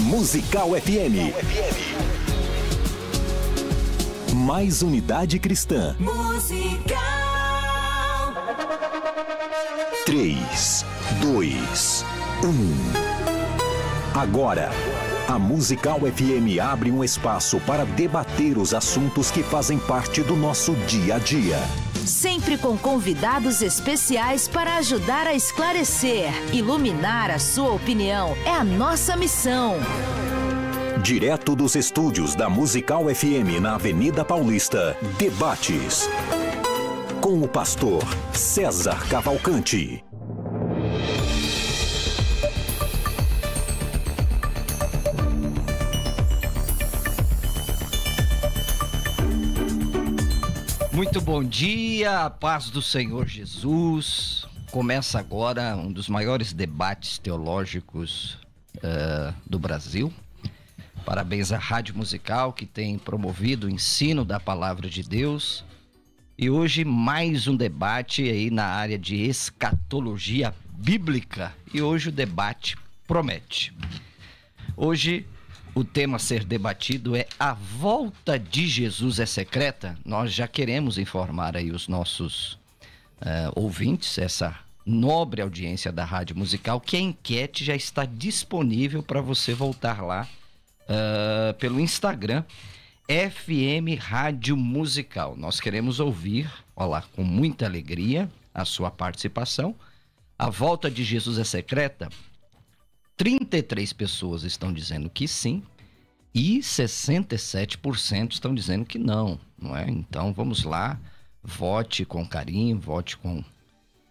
Musical FM. Mais unidade cristã. Musical. 3, 2, 1. Agora, a Musical FM abre um espaço para debater os assuntos que fazem parte do nosso dia a dia sempre com convidados especiais para ajudar a esclarecer. Iluminar a sua opinião é a nossa missão. Direto dos estúdios da Musical FM na Avenida Paulista, debates com o pastor César Cavalcante. Muito bom dia, a paz do Senhor Jesus. Começa agora um dos maiores debates teológicos uh, do Brasil. Parabéns à Rádio Musical que tem promovido o ensino da palavra de Deus. E hoje mais um debate aí na área de escatologia bíblica. E hoje o debate promete. Hoje o tema a ser debatido é a volta de Jesus é secreta. Nós já queremos informar aí os nossos uh, ouvintes, essa nobre audiência da Rádio Musical, que a enquete já está disponível para você voltar lá uh, pelo Instagram. FM Rádio Musical. Nós queremos ouvir, olá, com muita alegria, a sua participação. A volta de Jesus é secreta? 33 pessoas estão dizendo que sim e 67% estão dizendo que não, não é? Então vamos lá, vote com carinho, vote com,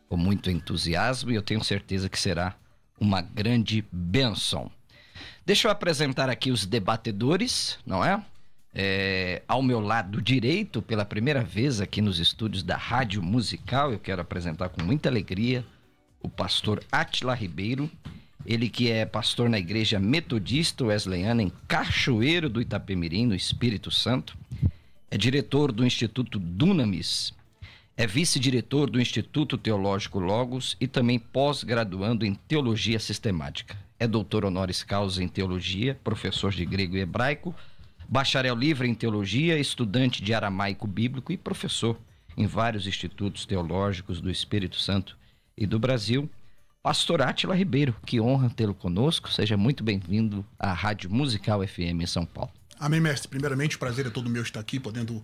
com muito entusiasmo e eu tenho certeza que será uma grande benção. Deixa eu apresentar aqui os debatedores, não é? É, ao meu lado direito, pela primeira vez aqui nos estúdios da Rádio Musical, eu quero apresentar com muita alegria o pastor Atila Ribeiro, ele que é pastor na igreja metodista wesleyana em Cachoeiro do Itapemirim, no Espírito Santo. É diretor do Instituto Dunamis. É vice-diretor do Instituto Teológico Logos e também pós-graduando em Teologia Sistemática. É doutor honoris causa em Teologia, professor de grego e hebraico, bacharel livre em Teologia, estudante de aramaico bíblico e professor em vários institutos teológicos do Espírito Santo e do Brasil Pastor Átila Ribeiro, que honra tê-lo conosco. Seja muito bem-vindo à Rádio Musical FM em São Paulo. Amém, mestre. Primeiramente, o prazer é todo meu estar aqui, podendo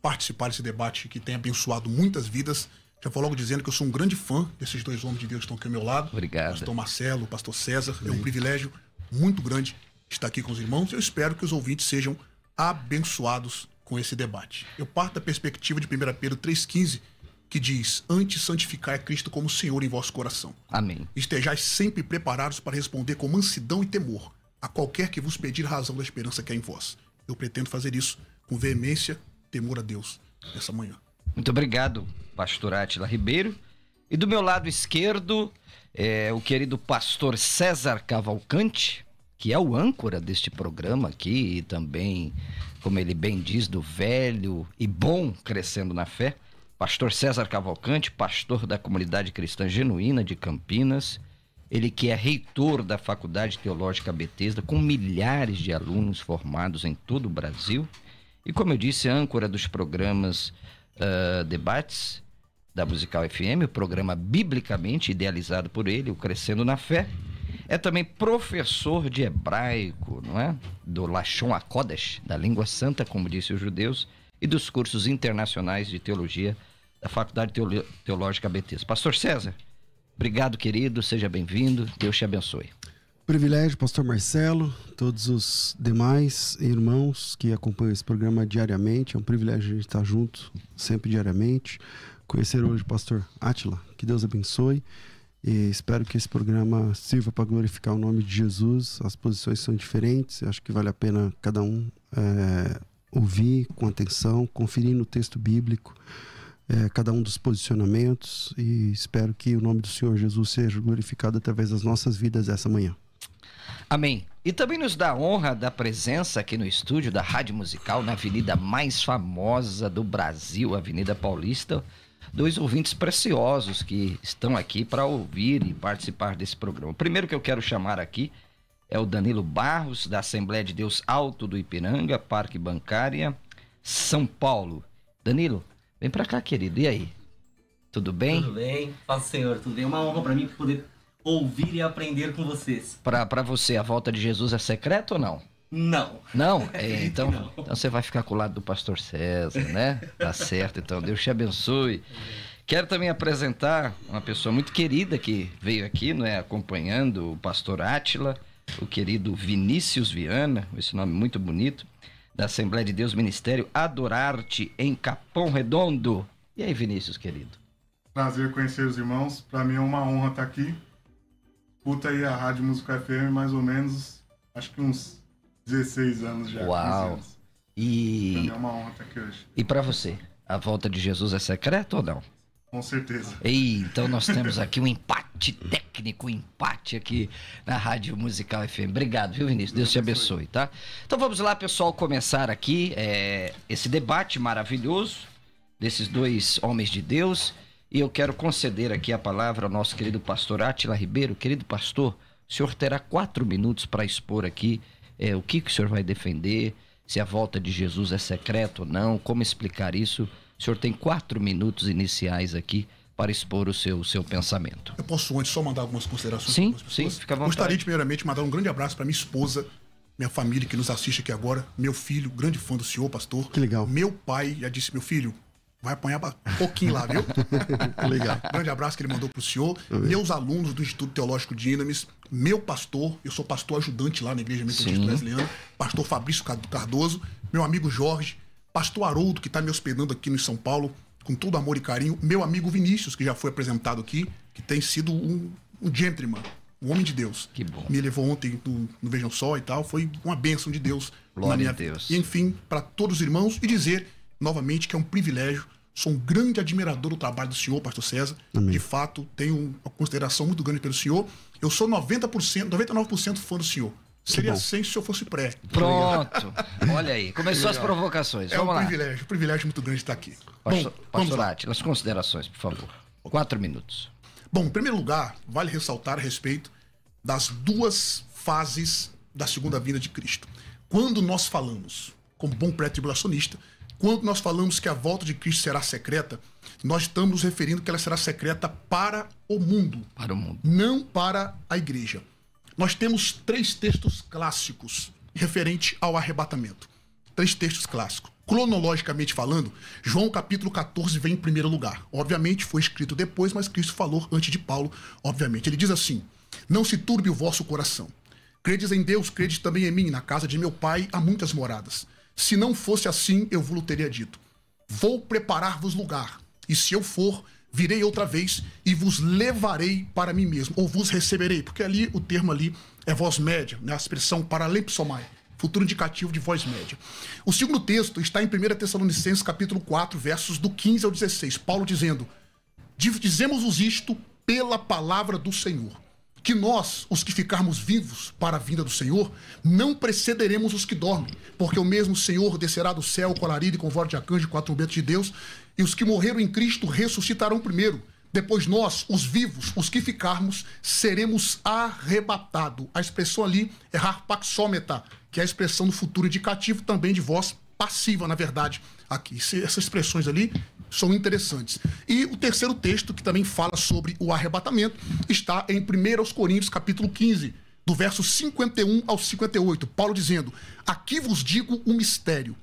participar desse debate que tem abençoado muitas vidas. Já vou logo dizendo que eu sou um grande fã desses dois homens de Deus que estão aqui ao meu lado. Obrigado. Pastor Marcelo, Pastor César. Amém. É um privilégio muito grande estar aqui com os irmãos. Eu espero que os ouvintes sejam abençoados com esse debate. Eu parto da perspectiva de 1 Pedro 3,15, que diz: Antes santificai Cristo como Senhor em vosso coração. Amém. Estejais sempre preparados para responder com mansidão e temor a qualquer que vos pedir razão da esperança que é em vós. Eu pretendo fazer isso com veemência, temor a Deus, nessa manhã. Muito obrigado, pastor Atila Ribeiro. E do meu lado esquerdo, é o querido pastor César Cavalcante, que é o âncora deste programa aqui e também, como ele bem diz, do velho e bom Crescendo na Fé. Pastor César Cavalcante, pastor da comunidade cristã genuína de Campinas, ele que é reitor da Faculdade Teológica Betesda, com milhares de alunos formados em todo o Brasil, e como eu disse, âncora dos programas uh, Debates da Musical FM, o programa biblicamente idealizado por ele, o Crescendo na Fé. É também professor de hebraico, não é? Do Lachon Akodesh, da língua santa, como disse os judeus, e dos cursos internacionais de teologia da Faculdade Teológica BTS. Pastor César, obrigado, querido, seja bem-vindo, Deus te abençoe. Privilégio, Pastor Marcelo, todos os demais irmãos que acompanham esse programa diariamente, é um privilégio a gente estar junto, sempre diariamente. Conhecer hoje o Pastor Atila, que Deus abençoe. E espero que esse programa sirva para glorificar o nome de Jesus. As posições são diferentes, acho que vale a pena cada um é, ouvir com atenção, conferir no texto bíblico é, cada um dos posicionamentos e espero que o nome do Senhor Jesus seja glorificado através das nossas vidas essa manhã. Amém. E também nos dá a honra da presença aqui no estúdio da Rádio Musical, na avenida mais famosa do Brasil, Avenida Paulista, dois ouvintes preciosos que estão aqui para ouvir e participar desse programa. O primeiro que eu quero chamar aqui é o Danilo Barros, da Assembleia de Deus Alto do Ipiranga, Parque Bancária, São Paulo. Danilo, Vem pra cá, querido. E aí? Tudo bem? Tudo bem. Paz Senhor, tudo bem. É uma honra para mim poder ouvir e aprender com vocês. Pra, pra você, a volta de Jesus é secreta ou não? Não. Não? É, então, não. então você vai ficar com o lado do pastor César, né? Tá certo, então. Deus te abençoe. Quero também apresentar uma pessoa muito querida que veio aqui, não é, acompanhando o pastor Átila, o querido Vinícius Viana, esse nome muito bonito da Assembleia de Deus Ministério Adorarte, em Capão Redondo. E aí, Vinícius, querido? Prazer conhecer os irmãos. Para mim é uma honra estar aqui. Puta aí a Rádio Música FM, mais ou menos, acho que uns 16 anos já. Uau! Anos. E... Pra mim é uma honra estar aqui hoje. E para você, a volta de Jesus é secreta ou não? Com certeza. E, então nós temos aqui um empate técnico, um empate aqui na Rádio Musical FM. Obrigado, viu, Vinícius? Deus, Deus te abençoe, tá? Então vamos lá, pessoal, começar aqui é, esse debate maravilhoso desses dois homens de Deus. E eu quero conceder aqui a palavra ao nosso querido pastor Atila Ribeiro. Querido pastor, o senhor terá quatro minutos para expor aqui é, o que, que o senhor vai defender, se a volta de Jesus é secreta ou não, como explicar isso o senhor tem quatro minutos iniciais aqui para expor o seu, seu pensamento. Eu posso antes só mandar algumas considerações sim, para Sim, fica à vontade. Gostaria de, primeiramente, mandar um grande abraço para minha esposa, minha família que nos assiste aqui agora, meu filho, grande fã do senhor, pastor. Que legal. Meu pai já disse, meu filho, vai apanhar um pouquinho lá, viu? legal. Grande abraço que ele mandou para o senhor. Meus alunos do Instituto Teológico Dinamis, meu pastor, eu sou pastor ajudante lá na Igreja Metodista Brasileira, pastor Fabrício Cardoso, meu amigo Jorge, pastor Haroldo, que está me hospedando aqui no São Paulo, com todo amor e carinho, meu amigo Vinícius, que já foi apresentado aqui, que tem sido um, um gentleman, um homem de Deus. Que bom. Me levou ontem no, no Vejam Só e tal, foi uma bênção de Deus. Glória na minha... a Deus. E, enfim, para todos os irmãos, e dizer novamente que é um privilégio Sou um grande admirador do trabalho do senhor, pastor César. Amém. De fato, tenho uma consideração muito grande pelo senhor. Eu sou 90%, 99% fã do senhor. Tá Seria sem se eu fosse pré. Tá Pronto. Olha aí. Começou as provocações. É vamos é um lá. privilégio, um privilégio muito grande estar aqui. Pastor, Bom, pastorate, as considerações, por favor. Quatro minutos. Bom, em primeiro lugar, vale ressaltar a respeito das duas fases da segunda vinda de Cristo. Quando nós falamos, como bom pré-tribulacionista, quando nós falamos que a volta de Cristo será secreta, nós estamos referindo que ela será secreta para o mundo. Para o mundo. Não para a igreja. Nós temos três textos clássicos referente ao arrebatamento. Três textos clássicos. Cronologicamente falando, João capítulo 14 vem em primeiro lugar. Obviamente foi escrito depois, mas Cristo falou antes de Paulo, obviamente. Ele diz assim: Não se turbe o vosso coração. Credes em Deus, credes também em mim. Na casa de meu pai há muitas moradas. Se não fosse assim, eu vos teria dito. Vou preparar-vos lugar. E se eu for, virei outra vez e vos levarei para mim mesmo, ou vos receberei, porque ali o termo ali é voz média, né? a expressão paralepsomai, futuro indicativo de voz média. O segundo texto está em 1 Tessalonicenses capítulo 4, versos do 15 ao 16, Paulo dizendo, dizemos-vos isto pela palavra do Senhor, que nós, os que ficarmos vivos para a vinda do Senhor, não precederemos os que dormem, porque o mesmo Senhor descerá do céu com alarido e com voz de arcanjo e com a trombeta de Deus, e os que morreram em Cristo ressuscitarão primeiro. Depois nós, os vivos, os que ficarmos, seremos arrebatados. A expressão ali é harpaxômeta, que é a expressão do futuro indicativo também de voz passiva, na verdade, aqui. Essas expressões ali são interessantes. E o terceiro texto, que também fala sobre o arrebatamento, está em 1 Coríntios, capítulo 15, do verso 51 ao 58. Paulo dizendo: Aqui vos digo um mistério.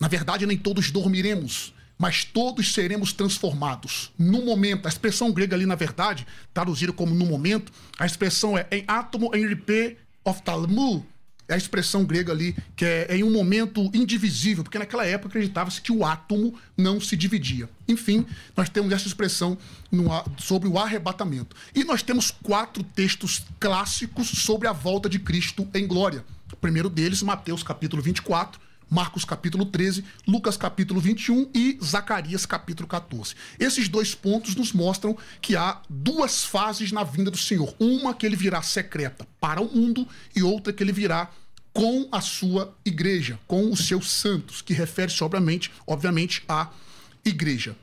Na verdade, nem todos dormiremos, mas todos seremos transformados. No momento, a expressão grega ali, na verdade, traduzida como no momento, a expressão é em átomo em ripê talmu. é a expressão grega ali, que é em um momento indivisível, porque naquela época acreditava-se que o átomo não se dividia. Enfim, nós temos essa expressão no, sobre o arrebatamento. E nós temos quatro textos clássicos sobre a volta de Cristo em glória. O primeiro deles, Mateus capítulo 24, Marcos capítulo 13, Lucas capítulo 21 e Zacarias capítulo 14. Esses dois pontos nos mostram que há duas fases na vinda do Senhor. Uma que ele virá secreta para o mundo e outra que ele virá com a sua igreja, com os seus santos, que refere-se obviamente, obviamente à igreja.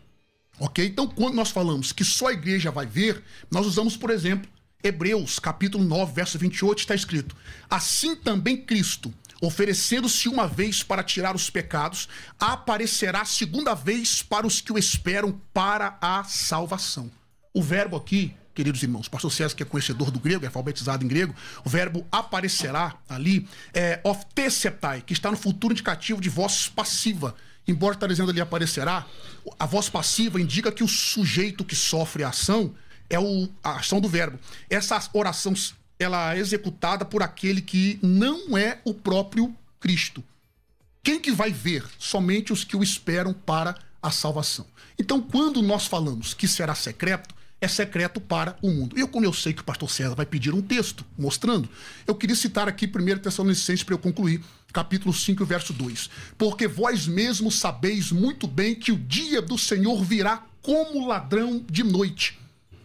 OK? Então, quando nós falamos que só a igreja vai ver, nós usamos, por exemplo, Hebreus, capítulo 9, verso 28, está escrito: Assim também Cristo oferecendo-se uma vez para tirar os pecados, aparecerá segunda vez para os que o esperam para a salvação. O verbo aqui, queridos irmãos, pastor César, que é conhecedor do grego, é alfabetizado em grego, o verbo aparecerá ali, é oftesetai, que está no futuro indicativo de voz passiva. Embora está dizendo ali aparecerá, a voz passiva indica que o sujeito que sofre a ação é o, a ação do verbo. Essa oração ela é executada por aquele que não é o próprio Cristo. Quem que vai ver? Somente os que o esperam para a salvação. Então, quando nós falamos que será secreto, é secreto para o mundo. E como eu sei que o pastor César vai pedir um texto mostrando, eu queria citar aqui 1 Tessalonicenses para eu concluir, capítulo 5, verso 2. Porque vós mesmos sabeis muito bem que o dia do Senhor virá como ladrão de noite.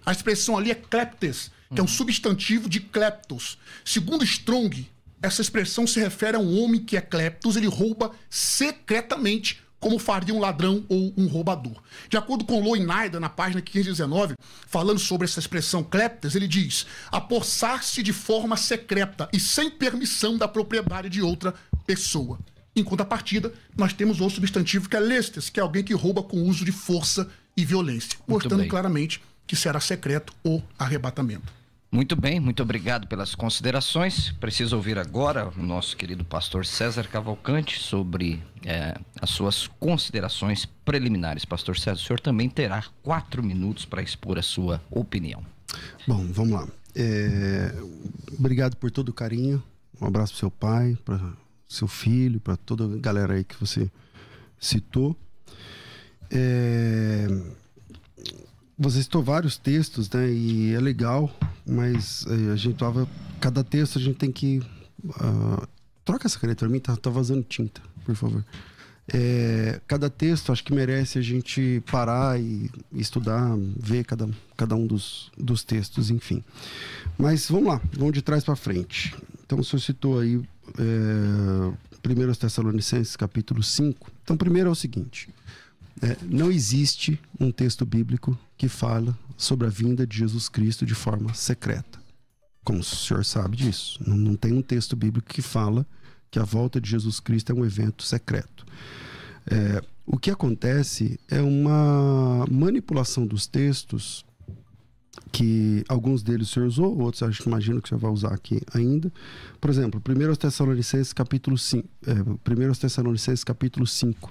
A expressão ali é cleptes, que é um substantivo de kleptos. Segundo Strong, essa expressão se refere a um homem que é kleptos, ele rouba secretamente como faria um ladrão ou um roubador. De acordo com Loy Naida, na página 519, falando sobre essa expressão kleptos, ele diz: apossar-se de forma secreta e sem permissão da propriedade de outra pessoa. Em contrapartida, nós temos outro substantivo que é lestes, que é alguém que rouba com uso de força e violência, mostrando claramente que será secreto o arrebatamento. Muito bem, muito obrigado pelas considerações. Preciso ouvir agora o nosso querido pastor César Cavalcante sobre é, as suas considerações preliminares. Pastor César, o senhor também terá quatro minutos para expor a sua opinião. Bom, vamos lá. É, obrigado por todo o carinho. Um abraço para seu pai, para seu filho, para toda a galera aí que você citou. É, você citou vários textos, né? E é legal, mas eh, a gente tava. Cada texto a gente tem que. Uh, troca essa caneta pra mim, tá, tá vazando tinta, por favor. É, cada texto acho que merece a gente parar e estudar, ver cada, cada um dos, dos textos, enfim. Mas vamos lá, vamos de trás para frente. Então, o senhor citou aí é, eh, 1 Tessalonicenses, capítulo 5. Então, primeiro é o seguinte: é, não existe um texto bíblico que fala sobre a vinda de Jesus Cristo de forma secreta. Como o senhor sabe disso. Não, não tem um texto bíblico que fala que a volta de Jesus Cristo é um evento secreto. É, o que acontece é uma manipulação dos textos que alguns deles o senhor usou, outros acho que imagino que o senhor vai usar aqui ainda. Por exemplo, 1 Tessalonicenses capítulo 5, é, 1 Tessalonicenses capítulo 5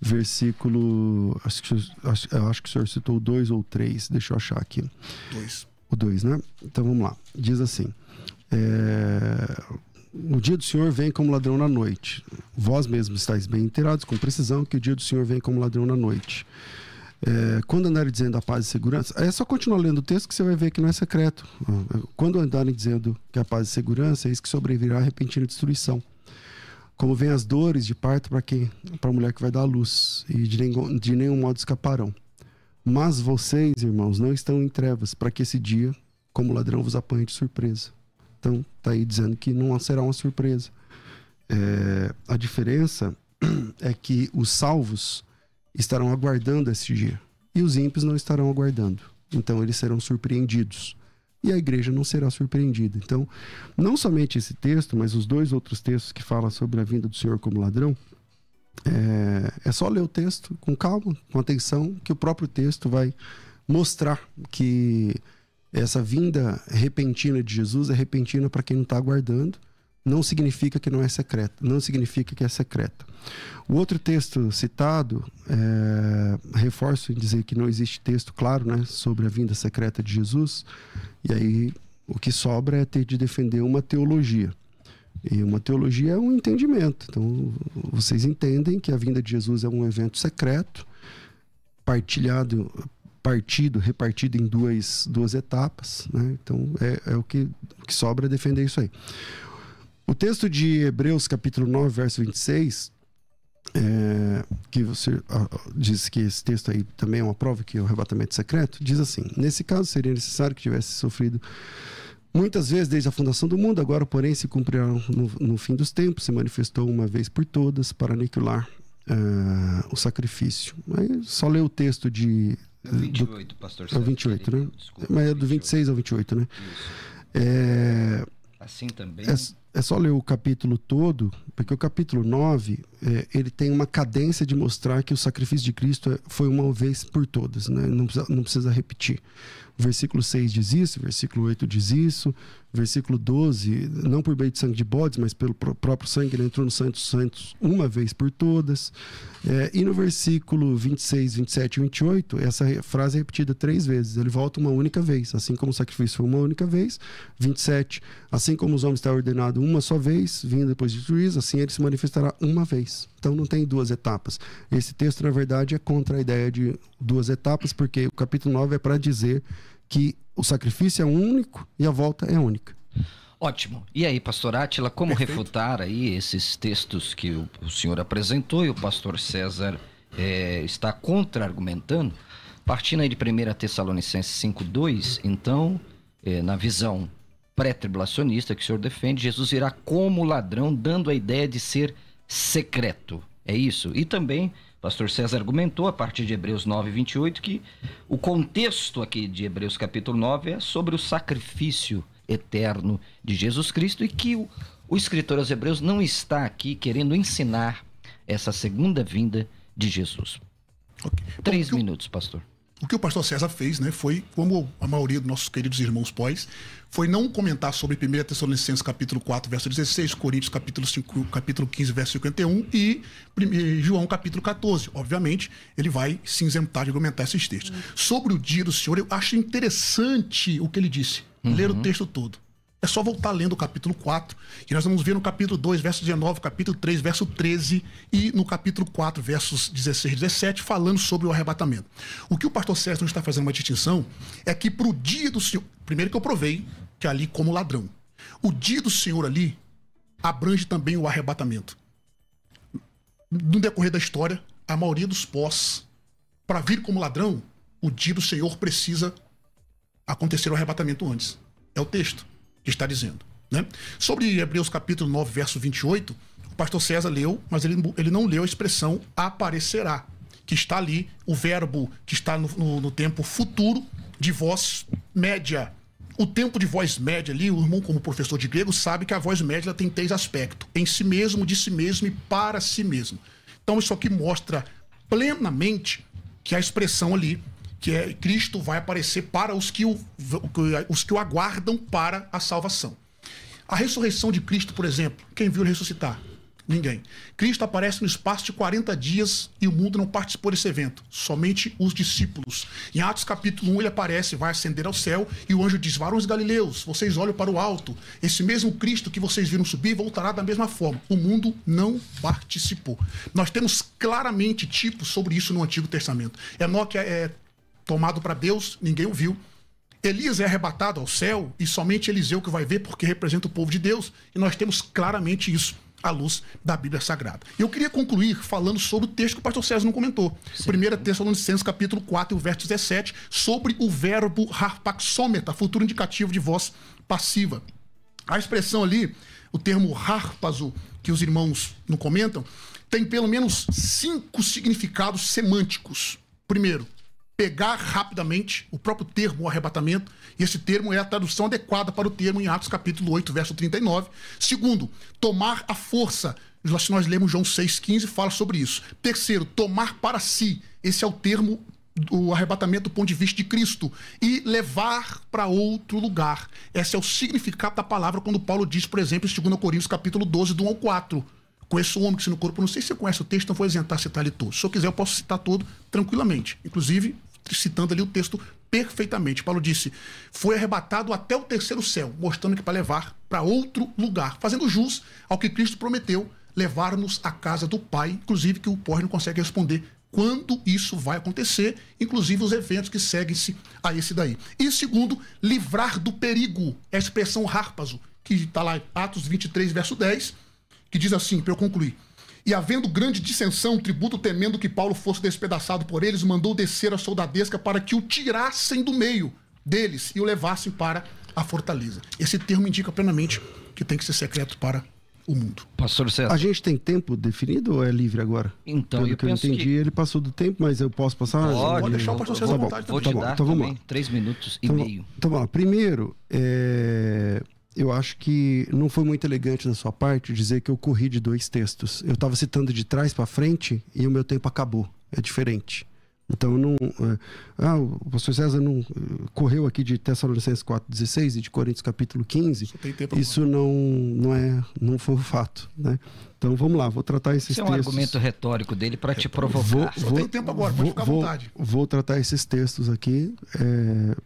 versículo. Acho que, acho que o senhor citou dois ou três, deixa eu achar aqui. Dois. O dois, né? Então vamos lá. Diz assim: é, O dia do Senhor vem como ladrão na noite. Vós mesmos estáis bem inteirados, com precisão, que o dia do Senhor vem como ladrão na noite. É, quando andarem dizendo a paz e segurança, é só continuar lendo o texto que você vai ver que não é secreto. Quando andarem dizendo que a paz e segurança, é isso que sobrevirá a repentina destruição como vêm as dores de parto para quem, para a mulher que vai dar a luz e de nenhum, de nenhum modo escaparão. Mas vocês, irmãos, não estão em trevas para que esse dia, como ladrão, vos apanhe de surpresa. Então, está aí dizendo que não será uma surpresa. É, a diferença é que os salvos estarão aguardando esse dia e os ímpios não estarão aguardando. Então, eles serão surpreendidos e a igreja não será surpreendida. Então, não somente esse texto, mas os dois outros textos que falam sobre a vinda do Senhor como ladrão, é, é só ler o texto com calma, com atenção, que o próprio texto vai mostrar que essa vinda repentina de Jesus é repentina para quem não está aguardando não significa que não é secreta, não significa que é secreta. O outro texto citado, é, reforço em dizer que não existe texto claro né, sobre a vinda secreta de Jesus, e aí o que sobra é ter de defender uma teologia. E uma teologia é um entendimento. Então, vocês entendem que a vinda de Jesus é um evento secreto, partilhado, partido, repartido em duas, duas etapas. Né? Então, é, é o que, que sobra defender isso aí. O texto de Hebreus, capítulo 9, verso 26, é, que você ah, diz disse que esse texto aí também é uma prova que é o arrebatamento é secreto, diz assim: Nesse caso seria necessário que tivesse sofrido muitas vezes desde a fundação do mundo, agora, porém, se cumprirá no, no fim dos tempos, se manifestou uma vez por todas para aniquilar é, o sacrifício. Aí só lê o texto de. É 28, do, pastor Sérgio. É 28, né? Desculpa, Mas é do 26 ao 28, né? Isso. É assim também? É, é, só ler o capítulo todo, porque o capítulo 9, é, ele tem uma cadência de mostrar que o sacrifício de Cristo é, foi uma vez por todas, né? não, precisa, não precisa repetir. O versículo 6 diz isso, o versículo 8 diz isso, versículo 12, não por meio de sangue de bodes, mas pelo próprio sangue, ele entrou no Santo Santos uma vez por todas. É, e no versículo 26, 27 e 28, essa frase é repetida três vezes. Ele volta uma única vez, assim como o sacrifício foi uma única vez. 27, assim como os homens está ordenado uma só vez, vindo depois de juízo, assim ele se manifestará uma vez. Então não tem duas etapas. Esse texto, na verdade, é contra a ideia de duas etapas, porque o capítulo 9 é para dizer que o sacrifício é único e a volta é única. Ótimo. E aí, pastor Átila, como Perfeito. refutar aí esses textos que o, o senhor apresentou e o pastor César é, está contra-argumentando? Partindo aí de 1 Tessalonicenses 5,2, então, é, na visão pré-tribulacionista que o senhor defende, Jesus irá como ladrão, dando a ideia de ser secreto. É isso? E também pastor César argumentou a partir de Hebreus 9, 28, que o contexto aqui de Hebreus capítulo 9 é sobre o sacrifício eterno de Jesus Cristo e que o, o escritor aos Hebreus não está aqui querendo ensinar essa segunda vinda de Jesus. Okay. Três Bom, minutos, pastor. O que o pastor César fez, né, foi, como a maioria dos nossos queridos irmãos pós, foi não comentar sobre 1 Tessalonicenses capítulo 4, verso 16, Coríntios capítulo, 5, capítulo 15, verso 51 e João capítulo 14. Obviamente, ele vai se isentar de argumentar esses textos. Uhum. Sobre o dia do Senhor, eu acho interessante o que ele disse. Uhum. Ler o uhum. texto todo. É só voltar lendo o capítulo 4, que nós vamos ver no capítulo 2, verso 19, capítulo 3, verso 13 e no capítulo 4, versos 16 e 17, falando sobre o arrebatamento. O que o pastor César não está fazendo uma distinção é que para o dia do Senhor. Primeiro que eu provei que ali como ladrão. O dia do Senhor ali abrange também o arrebatamento. No decorrer da história, a maioria dos pós, para vir como ladrão, o dia do Senhor precisa acontecer o arrebatamento antes. É o texto está dizendo. Né? Sobre Hebreus capítulo 9, verso 28, o pastor César leu, mas ele, ele não leu a expressão aparecerá, que está ali, o verbo que está no, no, no tempo futuro de voz média. O tempo de voz média ali, o irmão, como professor de grego, sabe que a voz média tem três aspectos: em si mesmo, de si mesmo e para si mesmo. Então, isso aqui mostra plenamente que a expressão ali que é Cristo vai aparecer para os que o, os que o aguardam para a salvação. A ressurreição de Cristo, por exemplo, quem viu ele ressuscitar? Ninguém. Cristo aparece no espaço de 40 dias e o mundo não participou desse evento, somente os discípulos. Em Atos capítulo 1, ele aparece, vai ascender ao céu e o anjo diz: Varões galileus, vocês olham para o alto, esse mesmo Cristo que vocês viram subir voltará da mesma forma. O mundo não participou. Nós temos claramente tipos sobre isso no Antigo Testamento. Enoque é, é tomado para Deus, ninguém o viu. Elias é arrebatado ao céu e somente Eliseu que vai ver, porque representa o povo de Deus, e nós temos claramente isso à luz da Bíblia Sagrada. Eu queria concluir falando sobre o texto que o pastor César não comentou. Sim. 1 Tessalonicenses capítulo 4, verso 17, sobre o verbo harpaxometa, futuro indicativo de voz passiva. A expressão ali, o termo harpazo, que os irmãos não comentam, tem pelo menos cinco significados semânticos. Primeiro, pegar rapidamente o próprio termo o arrebatamento, e esse termo é a tradução adequada para o termo em Atos capítulo 8, verso 39. Segundo, tomar a força. Se nós lemos João 6,15, fala sobre isso. Terceiro, tomar para si. Esse é o termo do arrebatamento do ponto de vista de Cristo. E levar para outro lugar. Esse é o significado da palavra quando Paulo diz, por exemplo, em 2 Coríntios capítulo 12, do 1 ao 4 Conheço o homem que se no corpo, não sei se você conhece o texto, não vou isentar citar ele todo. Se eu quiser, eu posso citar todo tranquilamente. Inclusive, citando ali o texto perfeitamente. Paulo disse: foi arrebatado até o terceiro céu, mostrando que para levar para outro lugar, fazendo jus ao que Cristo prometeu, levar-nos à casa do Pai, inclusive que o pobre não consegue responder quando isso vai acontecer, inclusive os eventos que seguem-se a esse daí. E segundo, livrar do perigo, é a expressão harpazo, que está lá Atos 23, verso 10, que diz assim, para eu concluir. E havendo grande dissensão, tributo, temendo que Paulo fosse despedaçado por eles, mandou descer a soldadesca para que o tirassem do meio deles e o levassem para a fortaleza. Esse termo indica plenamente que tem que ser secreto para o mundo. Pastor César. A gente tem tempo definido ou é livre agora? Então, Pelo eu que eu entendi, que... ele passou do tempo, mas eu posso passar? Pode, pode deixar o pastor César à vontade. Vou, vou, tá bom. então, vamos lá. três minutos e então, meio. Então, vamos lá. Primeiro, é eu acho que não foi muito elegante da sua parte dizer que eu corri de dois textos. Eu estava citando de trás para frente e o meu tempo acabou. É diferente. Então, não, é, ah, o pastor César não eh, correu aqui de Tessalonicenses 4,16 e de Coríntios capítulo 15. Isso não, não, é, não foi um fato. Né? Então, vamos lá, vou tratar esses Esse é um argumento retórico dele para te provocar. Vou, vou, Só tem tempo agora, vou, pode ficar à vontade. Vou, vou tratar esses textos aqui. É,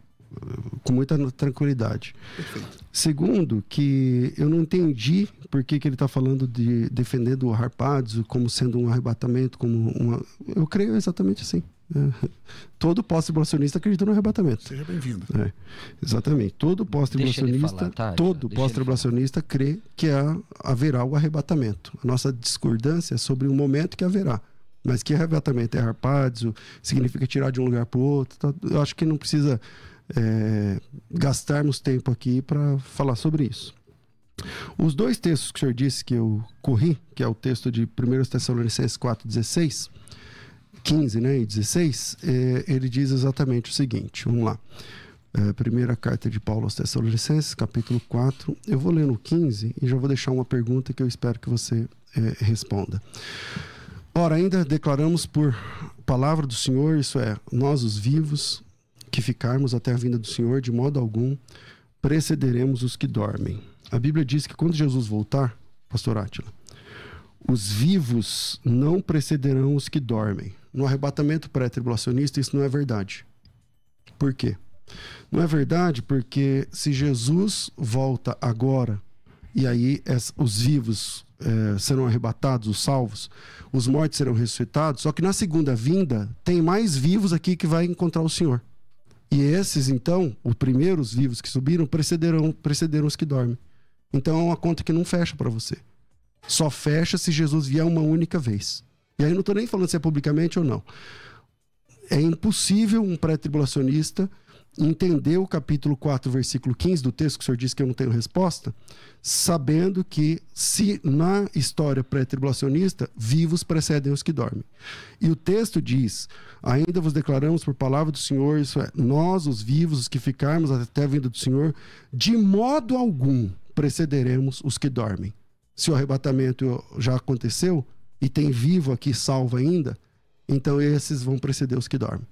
com muita tranquilidade. Perfeito. Segundo, que eu não entendi por que, que ele está falando de defendendo o Harpazo como sendo um arrebatamento, como uma. Eu creio exatamente assim. É. Todo pós-tribulacionista acredita no arrebatamento. Seja bem-vindo. É. Exatamente. Todo pós-tribulacionista, tá? todo pós-tribulacionista crê que haverá o arrebatamento. A nossa discordância é sobre o momento que haverá. Mas que arrebatamento é harpazo, significa tirar de um lugar para o outro. Tá? Eu acho que não precisa é, gastarmos tempo aqui para falar sobre isso. Os dois textos que o senhor disse que eu corri, que é o texto de 1 Tessalonicenses 4, 16, 15 né, e 16, é, ele diz exatamente o seguinte: vamos lá. É, primeira carta de Paulo aos Tessalonicenses, capítulo 4. Eu vou ler no 15 e já vou deixar uma pergunta que eu espero que você é, responda. Ora, ainda declaramos por palavra do Senhor, isso é, nós os vivos, que ficarmos até a vinda do Senhor, de modo algum precederemos os que dormem. A Bíblia diz que quando Jesus voltar, pastor Átila, os vivos não precederão os que dormem. No arrebatamento pré-tribulacionista, isso não é verdade. Por quê? Não é verdade porque se Jesus volta agora, e aí os vivos é, serão arrebatados, os salvos, os mortos serão ressuscitados, só que na segunda vinda tem mais vivos aqui que vai encontrar o Senhor. E esses, então, os primeiros vivos que subiram, precederão, precederam os que dormem. Então é uma conta que não fecha para você. Só fecha se Jesus vier uma única vez. E aí não estou nem falando se é publicamente ou não. É impossível um pré-tribulacionista entender o capítulo 4, versículo 15 do texto que o senhor disse que eu não tenho resposta, sabendo que se na história pré-tribulacionista, vivos precedem os que dormem. E o texto diz: Ainda vos declaramos por palavra do Senhor, isso é, nós os vivos, os que ficarmos até a vinda do Senhor, de modo algum precederemos os que dormem. Se o arrebatamento já aconteceu e tem vivo aqui salvo ainda, então, esses vão preceder os que dormem.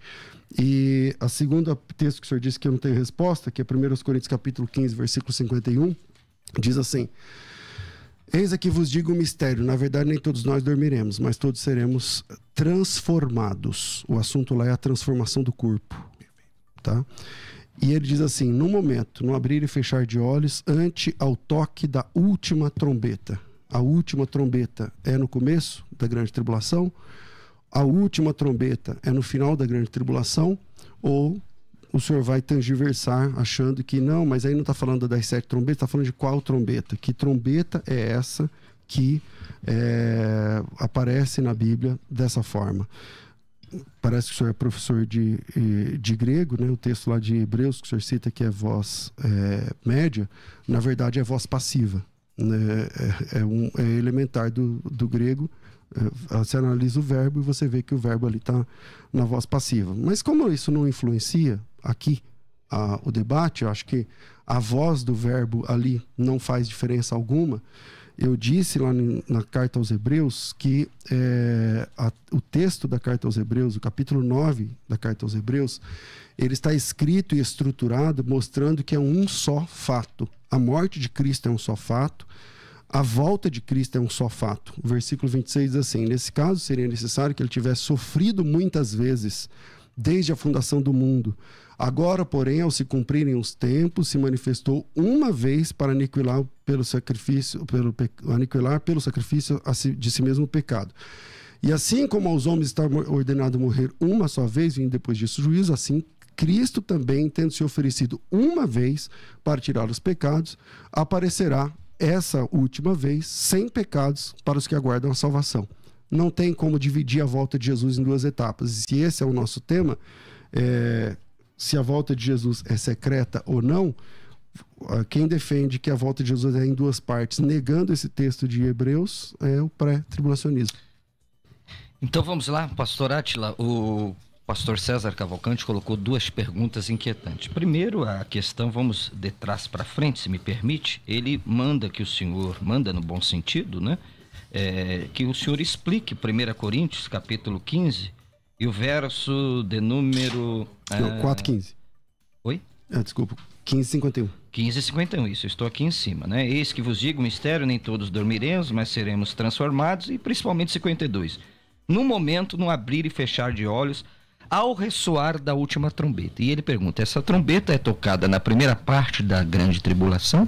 E a segunda texto que o senhor disse que eu não tenho resposta, que é 1 Coríntios capítulo 15, versículo 51, diz assim: Eis aqui vos digo o um mistério, na verdade nem todos nós dormiremos, mas todos seremos transformados. O assunto lá é a transformação do corpo, tá? E ele diz assim: no momento, no abrir e fechar de olhos, ante ao toque da última trombeta. A última trombeta é no começo da grande tribulação a última trombeta é no final da grande tribulação ou o senhor vai tangiversar achando que não, mas aí não está falando das sete trombetas, está falando de qual trombeta? Que trombeta é essa que é, aparece na Bíblia dessa forma? Parece que o senhor é professor de, de grego, né? o texto lá de Hebreus que o senhor cita que é voz é, média, na verdade é voz passiva. Né? É, é, é um, é elementar do, do grego é, você analisa o verbo e você vê que o verbo ali está na voz passiva. Mas como isso não influencia aqui a, o debate, eu acho que a voz do verbo ali não faz diferença alguma. Eu disse lá na carta aos Hebreus que é, a, o texto da carta aos Hebreus, o capítulo 9 da carta aos Hebreus, ele está escrito e estruturado mostrando que é um só fato. A morte de Cristo é um só fato a volta de Cristo é um só fato. O versículo 26 diz assim: Nesse caso, seria necessário que ele tivesse sofrido muitas vezes, desde a fundação do mundo. Agora, porém, ao se cumprirem os tempos, se manifestou uma vez para aniquilar pelo sacrifício, pelo, aniquilar pelo sacrifício de si mesmo o pecado. E assim como aos homens está ordenado morrer uma só vez, vindo depois disso o juízo, assim Cristo também, tendo se oferecido uma vez para tirar os pecados, aparecerá essa última vez sem pecados para os que aguardam a salvação. Não tem como dividir a volta de Jesus em duas etapas. E se esse é o nosso tema, é, se a volta de Jesus é secreta ou não, ah, quem defende que a volta de Jesus é em duas partes, negando esse texto de Hebreus, é o pré-tribulacionismo. Então vamos lá, pastor Atila, o pastor César Cavalcante colocou duas perguntas inquietantes. Primeiro, a questão, vamos de trás para frente, se me permite. Ele manda que o senhor, manda no bom sentido, né? É, que o senhor explique 1 Coríntios, capítulo 15, e o verso de número. É, ah... 4,15. Oi? Ah, desculpa. 15,51. 15,51, isso, estou aqui em cima, né? Eis que vos digo, mistério, nem todos dormiremos, mas seremos transformados, e principalmente 52. No momento, no abrir e fechar de olhos, ao ressoar da última trombeta. E ele pergunta: essa trombeta é tocada na primeira parte da grande tribulação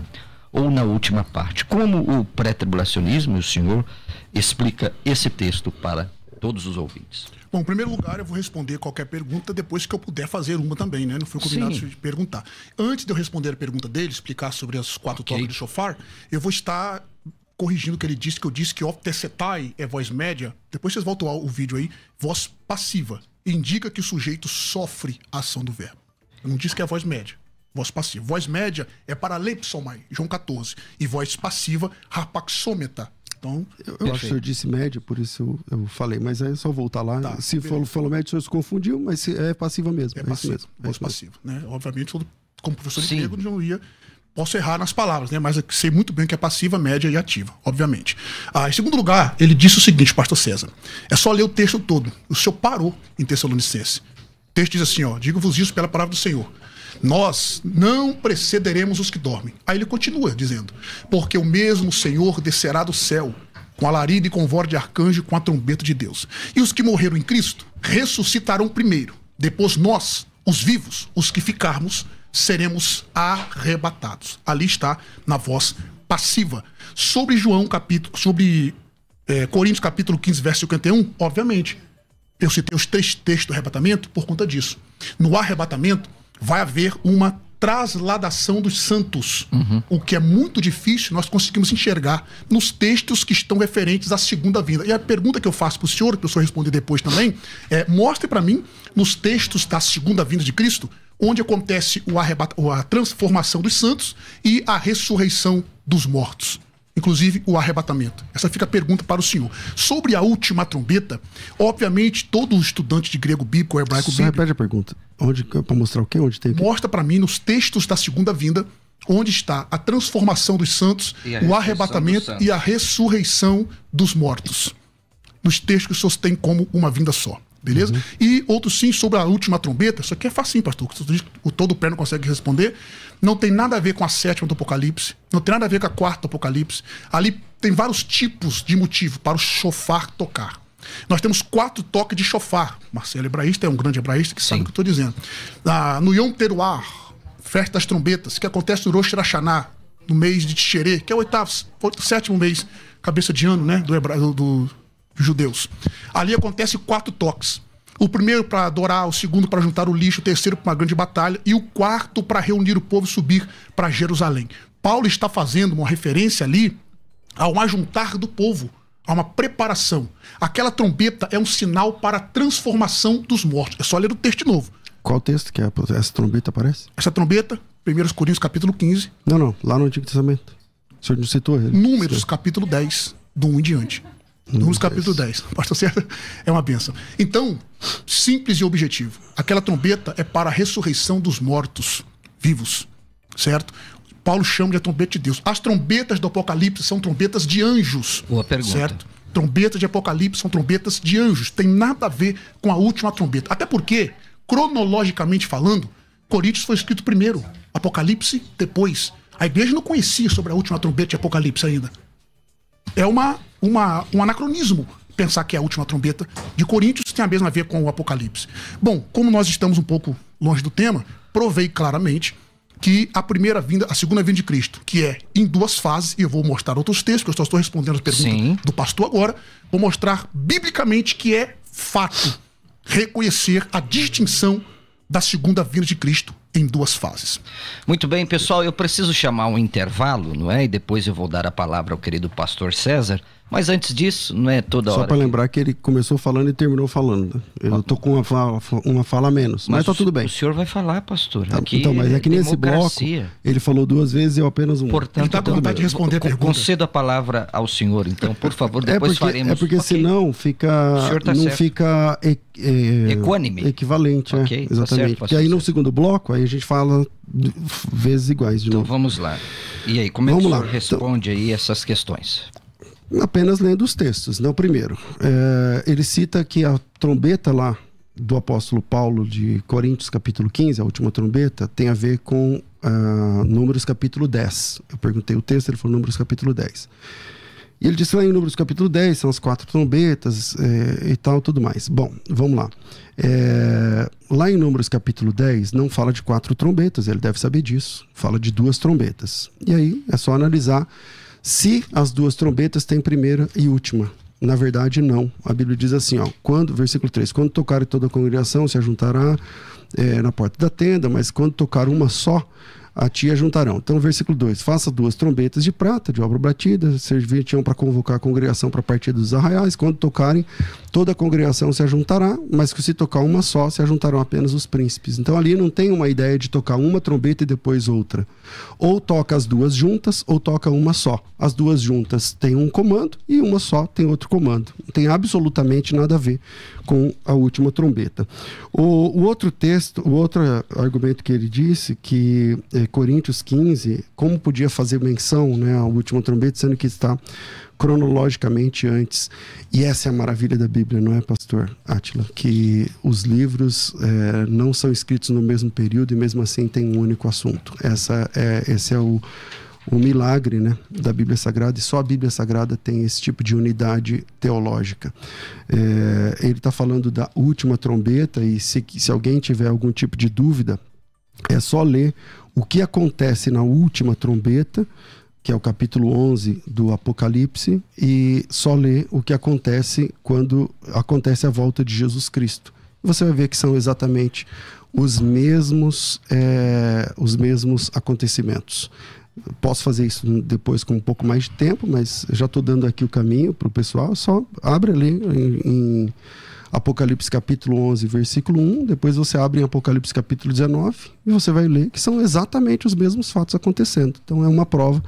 ou na última parte? Como o pré-tribulacionismo, o senhor explica esse texto para todos os ouvintes? Bom, em primeiro lugar, eu vou responder qualquer pergunta depois que eu puder fazer uma também, né? Não fui combinado Sim. de perguntar. Antes de eu responder a pergunta dele, explicar sobre as quatro okay. tocas de shofar, eu vou estar corrigindo o que ele disse, que eu disse que off é voz média. Depois vocês voltam ao vídeo aí, voz passiva indica que o sujeito sofre a ação do verbo. Não diz que é a voz média. Voz passiva. Voz média é para paraleipsomai, João 14. E voz passiva, rapaxômeta, então, eu, eu acho que o senhor disse média, por isso eu, eu falei, mas é só voltar lá. Tá, se falou, falou média, o senhor se confundiu, mas é passiva mesmo. É, é passiva, mesmo, é passiva. Né? Obviamente, como professor de grego, não ia posso errar nas palavras, né? Mas sei muito bem que é passiva, média e ativa, obviamente. Ah, em segundo lugar, ele disse o seguinte, pastor César: é só ler o texto todo. O senhor parou em Tessalonicense. O texto diz assim: ó, digo-vos isso pela palavra do Senhor. Nós não precederemos os que dormem. Aí ele continua dizendo: porque o mesmo Senhor descerá do céu com alarido e com voz de arcanjo, com a trombeta de Deus. E os que morreram em Cristo ressuscitarão primeiro. Depois nós, os vivos, os que ficarmos, seremos arrebatados. Ali está na voz passiva. Sobre João capítulo, sobre é, Coríntios capítulo 15, verso 51, obviamente, eu citei os três textos do arrebatamento por conta disso. No arrebatamento vai haver uma trasladação dos santos, uhum. o que é muito difícil nós conseguimos enxergar nos textos que estão referentes à segunda vinda. E a pergunta que eu faço para o senhor, que o senhor responder depois também, é: mostre para mim nos textos da segunda vinda de Cristo onde acontece o arrebat... a transformação dos santos e a ressurreição dos mortos inclusive o arrebatamento. Essa fica a pergunta para o senhor. Sobre a última trombeta, obviamente todo estudante de grego bíblico, hebraico Só bíblico. repete a pergunta. Onde para mostrar o que onde tem? Aqui? Mostra para mim nos textos da segunda vinda onde está a transformação dos santos, o arrebatamento e a ressurreição dos mortos. Nos textos que o senhor tem como uma vinda só. Beleza? Uhum. E outro sim sobre a última trombeta. Isso aqui é facinho, pastor. O todo o pé não consegue responder. Não tem nada a ver com a sétima do Apocalipse. Não tem nada a ver com a quarta do Apocalipse. Ali tem vários tipos de motivo para o chofar tocar. Nós temos quatro toques de chofar. Marcelo Hebraísta é um grande hebraísta que sabe o que eu estou dizendo. Ah, no Yom Teruah, festa das trombetas, que acontece no Rosh Hashanah, no mês de Tixerê, que é o oitavo, sétimo mês, cabeça de ano, né? Do, hebra... do judeus. Ali acontece quatro toques. O primeiro para adorar, o segundo para juntar o lixo, o terceiro para uma grande batalha e o quarto para reunir o povo e subir para Jerusalém. Paulo está fazendo uma referência ali ao ajuntar do povo, a uma preparação. Aquela trombeta é um sinal para a transformação dos mortos. É só ler o texto de novo. Qual texto que é? Essa trombeta aparece? Essa trombeta, 1 Coríntios capítulo 15. Não, não, lá no Antigo Testamento. O senhor não citou ele. Números, capítulo 10, do 1 em diante. Números capítulo 10. Pastor é uma benção. Então, simples e objetivo. Aquela trombeta é para a ressurreição dos mortos vivos, certo? Paulo chama de a trombeta de Deus. As trombetas do Apocalipse são trombetas de anjos. Boa pergunta. Certo? Trombetas de Apocalipse são trombetas de anjos. Tem nada a ver com a última trombeta. Até porque, cronologicamente falando, Coríntios foi escrito primeiro, Apocalipse depois. A igreja não conhecia sobre a última trombeta de Apocalipse ainda é uma, uma, um anacronismo pensar que é a última trombeta de Coríntios tem a mesma a ver com o Apocalipse. Bom, como nós estamos um pouco longe do tema, provei claramente que a primeira vinda, a segunda vinda de Cristo, que é em duas fases, e eu vou mostrar outros textos, que eu só estou respondendo as perguntas Sim. do pastor agora, vou mostrar biblicamente que é fato reconhecer a distinção da segunda vinda de Cristo em duas fases. Muito bem, pessoal, eu preciso chamar um intervalo, não é? E depois eu vou dar a palavra ao querido pastor César. Mas antes disso, não é toda Só hora. Só para lembrar que ele começou falando e terminou falando. Eu estou com uma fala, uma fala a menos, mas, está tudo bem. O senhor vai falar, pastor. Tá, aqui então, mas é que nesse bloco ele falou duas vezes e eu apenas uma. Portanto, ele está com vontade de responder a Concedo a palavra ao senhor, então, por favor, é depois é porque, faremos. É porque okay. senão fica, tá não certo. fica e, equânime. Equivalente, né? okay, é, exatamente. Tá certo, e aí no segundo bloco, aí a gente fala vezes iguais de então, novo. Então vamos lá. E aí, como é vamos que o senhor lá. Então, responde então, aí essas questões? apenas lendo os textos. Né? O primeiro, é, ele cita que a trombeta lá do apóstolo Paulo de Coríntios, capítulo 15, a última trombeta, tem a ver com uh, Números, capítulo 10. Eu perguntei o texto, ele falou Números, capítulo 10. E ele disse lá em Números, capítulo 10, são as quatro trombetas é, e tal, tudo mais. Bom, vamos lá. É, lá em Números, capítulo 10, não fala de quatro trombetas, ele deve saber disso. Fala de duas trombetas. E aí é só analisar se as duas trombetas têm primeira e última. Na verdade, não. A Bíblia diz assim, ó, quando, versículo 3, quando tocar toda a congregação se ajuntará é, na porta da tenda, mas quando tocar uma só, a tia juntarão. Então, versículo 2: Faça duas trombetas de prata, de obra batida, servirão para convocar a congregação para a partida dos arraiais. Quando tocarem, toda a congregação se ajuntará, mas que se tocar uma só, se ajuntarão apenas os príncipes. Então, ali não tem uma ideia de tocar uma trombeta e depois outra. Ou toca as duas juntas, ou toca uma só. As duas juntas têm um comando e uma só tem outro comando. Não tem absolutamente nada a ver com a última trombeta. O, o outro texto, o outro argumento que ele disse, que é, Coríntios 15, como podia fazer menção né, à última trombeta, sendo que está cronologicamente antes. E essa é a maravilha da Bíblia, não é, pastor Átila? Que os livros é, não são escritos no mesmo período e mesmo assim tem um único assunto. Essa é, esse é o o milagre né, da Bíblia Sagrada, e só a Bíblia Sagrada tem esse tipo de unidade teológica. É, ele está falando da última trombeta, e se, se alguém tiver algum tipo de dúvida, é só ler o que acontece na última trombeta, que é o capítulo 11 do Apocalipse, e só ler o que acontece quando acontece a volta de Jesus Cristo. Você vai ver que são exatamente os mesmos, é, os mesmos acontecimentos. Posso fazer isso depois com um pouco mais de tempo, mas já estou dando aqui o caminho para o pessoal. Só abre ali em, em, Apocalipse capítulo 11, versículo 1. Depois você abre em Apocalipse capítulo 19 e você vai ler que são exatamente os mesmos fatos acontecendo. Então é uma prova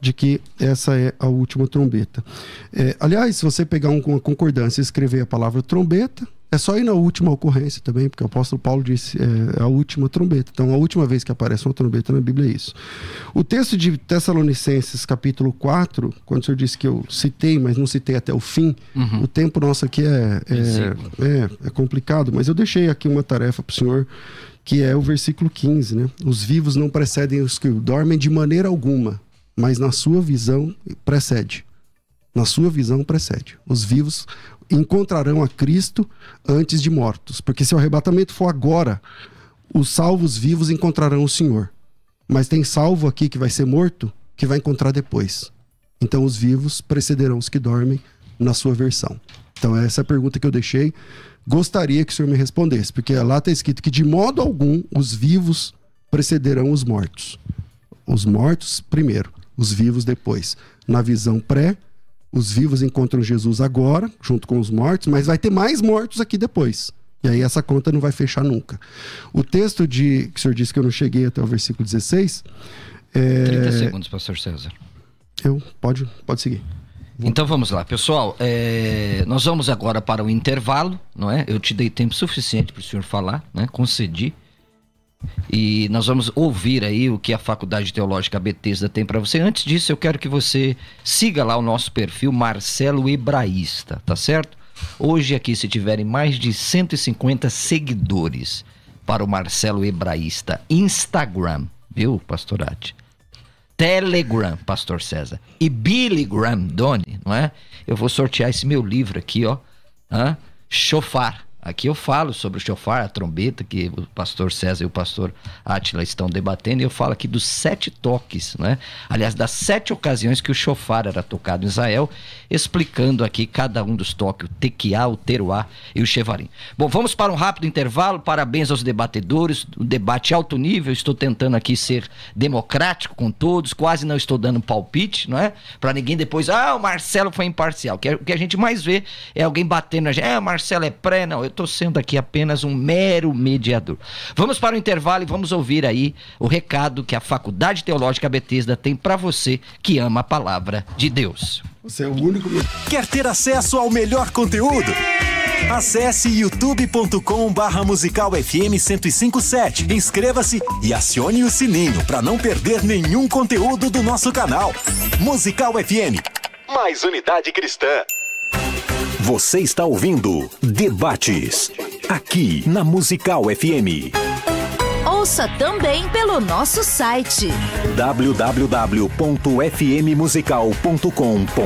de que essa é a última trombeta. É, aliás, se você pegar um, uma concordância e escrever a palavra trombeta, é só ir na última ocorrência também, porque o apóstolo Paulo disse é, é, a última trombeta. Então, a última vez que aparece uma trombeta na Bíblia é isso. O texto de Tessalonicenses, capítulo 4, quando o senhor disse que eu citei, mas não citei até o fim, uhum. o tempo nosso aqui é, é, é, é complicado, mas eu deixei aqui uma tarefa para o senhor que é o versículo 15, né? Os vivos não precedem os que dormem de maneira alguma, mas na sua visão precede. Na sua visão precede. Os vivos, encontrarão a Cristo antes de mortos. Porque se o arrebatamento for agora, os salvos vivos encontrarão o Senhor. Mas tem salvo aqui que vai ser morto, que vai encontrar depois. Então os vivos precederão os que dormem, na sua versão. Então, essa é a pergunta que eu deixei. Gostaria que o senhor me respondesse, porque lá está escrito que de modo algum os vivos precederão os mortos. Os mortos primeiro, os vivos depois. Na visão pré, os vivos encontram Jesus agora, junto com os mortos, mas vai ter mais mortos aqui depois. E aí essa conta não vai fechar nunca. O texto de que o senhor disse que eu não cheguei até o versículo 16. É... 30 segundos, pastor César. Eu pode, pode seguir. Vou... Então vamos lá, pessoal. É... Nós vamos agora para o intervalo, não é? Eu te dei tempo suficiente para o senhor falar, né? Concedi. E nós vamos ouvir aí o que a Faculdade Teológica Betesda tem para você. Antes disso, eu quero que você siga lá o nosso perfil Marcelo Hebraísta, tá certo? Hoje aqui, se tiverem mais de 150 seguidores para o Marcelo Hebraísta, Instagram, viu, pastorate? Telegram, pastor César, e Billy Graham, Doni, não é? Eu vou sortear esse meu livro aqui, ó, Hã? Chofar, Aqui eu falo sobre o chofar, a trombeta, que o pastor César e o pastor Átila estão debatendo, e eu falo aqui dos sete toques, né? Aliás, das sete ocasiões que o chofar era tocado em Israel, explicando aqui cada um dos toques, o tequiá, o teruá e o chevarim. Bom, vamos para um rápido intervalo, parabéns aos debatedores, um debate alto nível, estou tentando aqui ser democrático com todos, quase não estou dando palpite, não é? Para ninguém depois, ah, o Marcelo foi imparcial. É o que a gente mais vê é alguém batendo na gente, é, o Marcelo é pré, não, eu estou sendo aqui apenas um mero mediador. Vamos para o intervalo e vamos ouvir aí o recado que a Faculdade Teológica Betesda tem para você que ama a palavra de Deus. Você é o único. Quer ter acesso ao melhor conteúdo? Acesse youtube.com barra musical FM 1057. Inscreva-se e acione o sininho para não perder nenhum conteúdo do nosso canal. Musical FM. Mais unidade cristã. Você está ouvindo Debates, aqui na Musical FM. Ouça também pelo nosso site www.fmmusical.com.br.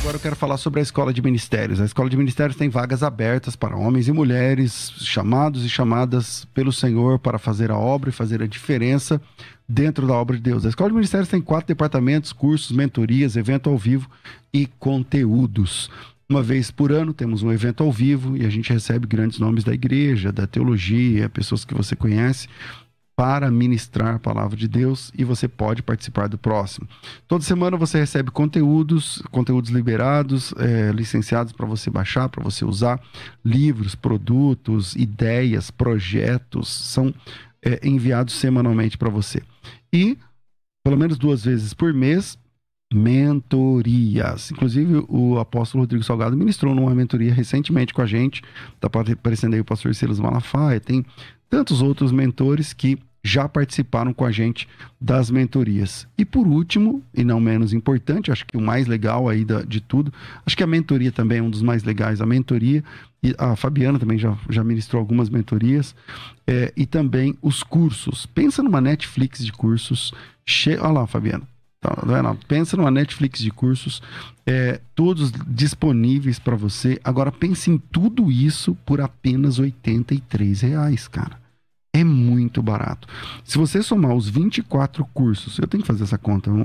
Agora eu quero falar sobre a escola de ministérios. A escola de ministérios tem vagas abertas para homens e mulheres, chamados e chamadas pelo Senhor para fazer a obra e fazer a diferença dentro da obra de Deus. A escola de ministérios tem quatro departamentos, cursos, mentorias, evento ao vivo e conteúdos uma vez por ano temos um evento ao vivo e a gente recebe grandes nomes da igreja, da teologia, pessoas que você conhece para ministrar a palavra de Deus e você pode participar do próximo. Toda semana você recebe conteúdos, conteúdos liberados, é, licenciados para você baixar, para você usar, livros, produtos, ideias, projetos são é, enviados semanalmente para você. E pelo menos duas vezes por mês mentorias. Inclusive, o apóstolo Rodrigo Salgado ministrou numa mentoria recentemente com a gente. Está aparecendo aí o pastor Silas Malafaia, tem tantos outros mentores que já participaram com a gente das mentorias. E por último, e não menos importante, acho que o mais legal aí da, de tudo, acho que a mentoria também é um dos mais legais. A mentoria, e a Fabiana também já, já ministrou algumas mentorias, é, e também os cursos. Pensa numa Netflix de cursos. Che... Olha lá, Fabiana. Então, pensa numa Netflix de cursos, é, todos disponíveis para você. Agora pense em tudo isso por apenas R$ reais, cara. É muito barato. Se você somar os 24 cursos, eu tenho que fazer essa conta, um,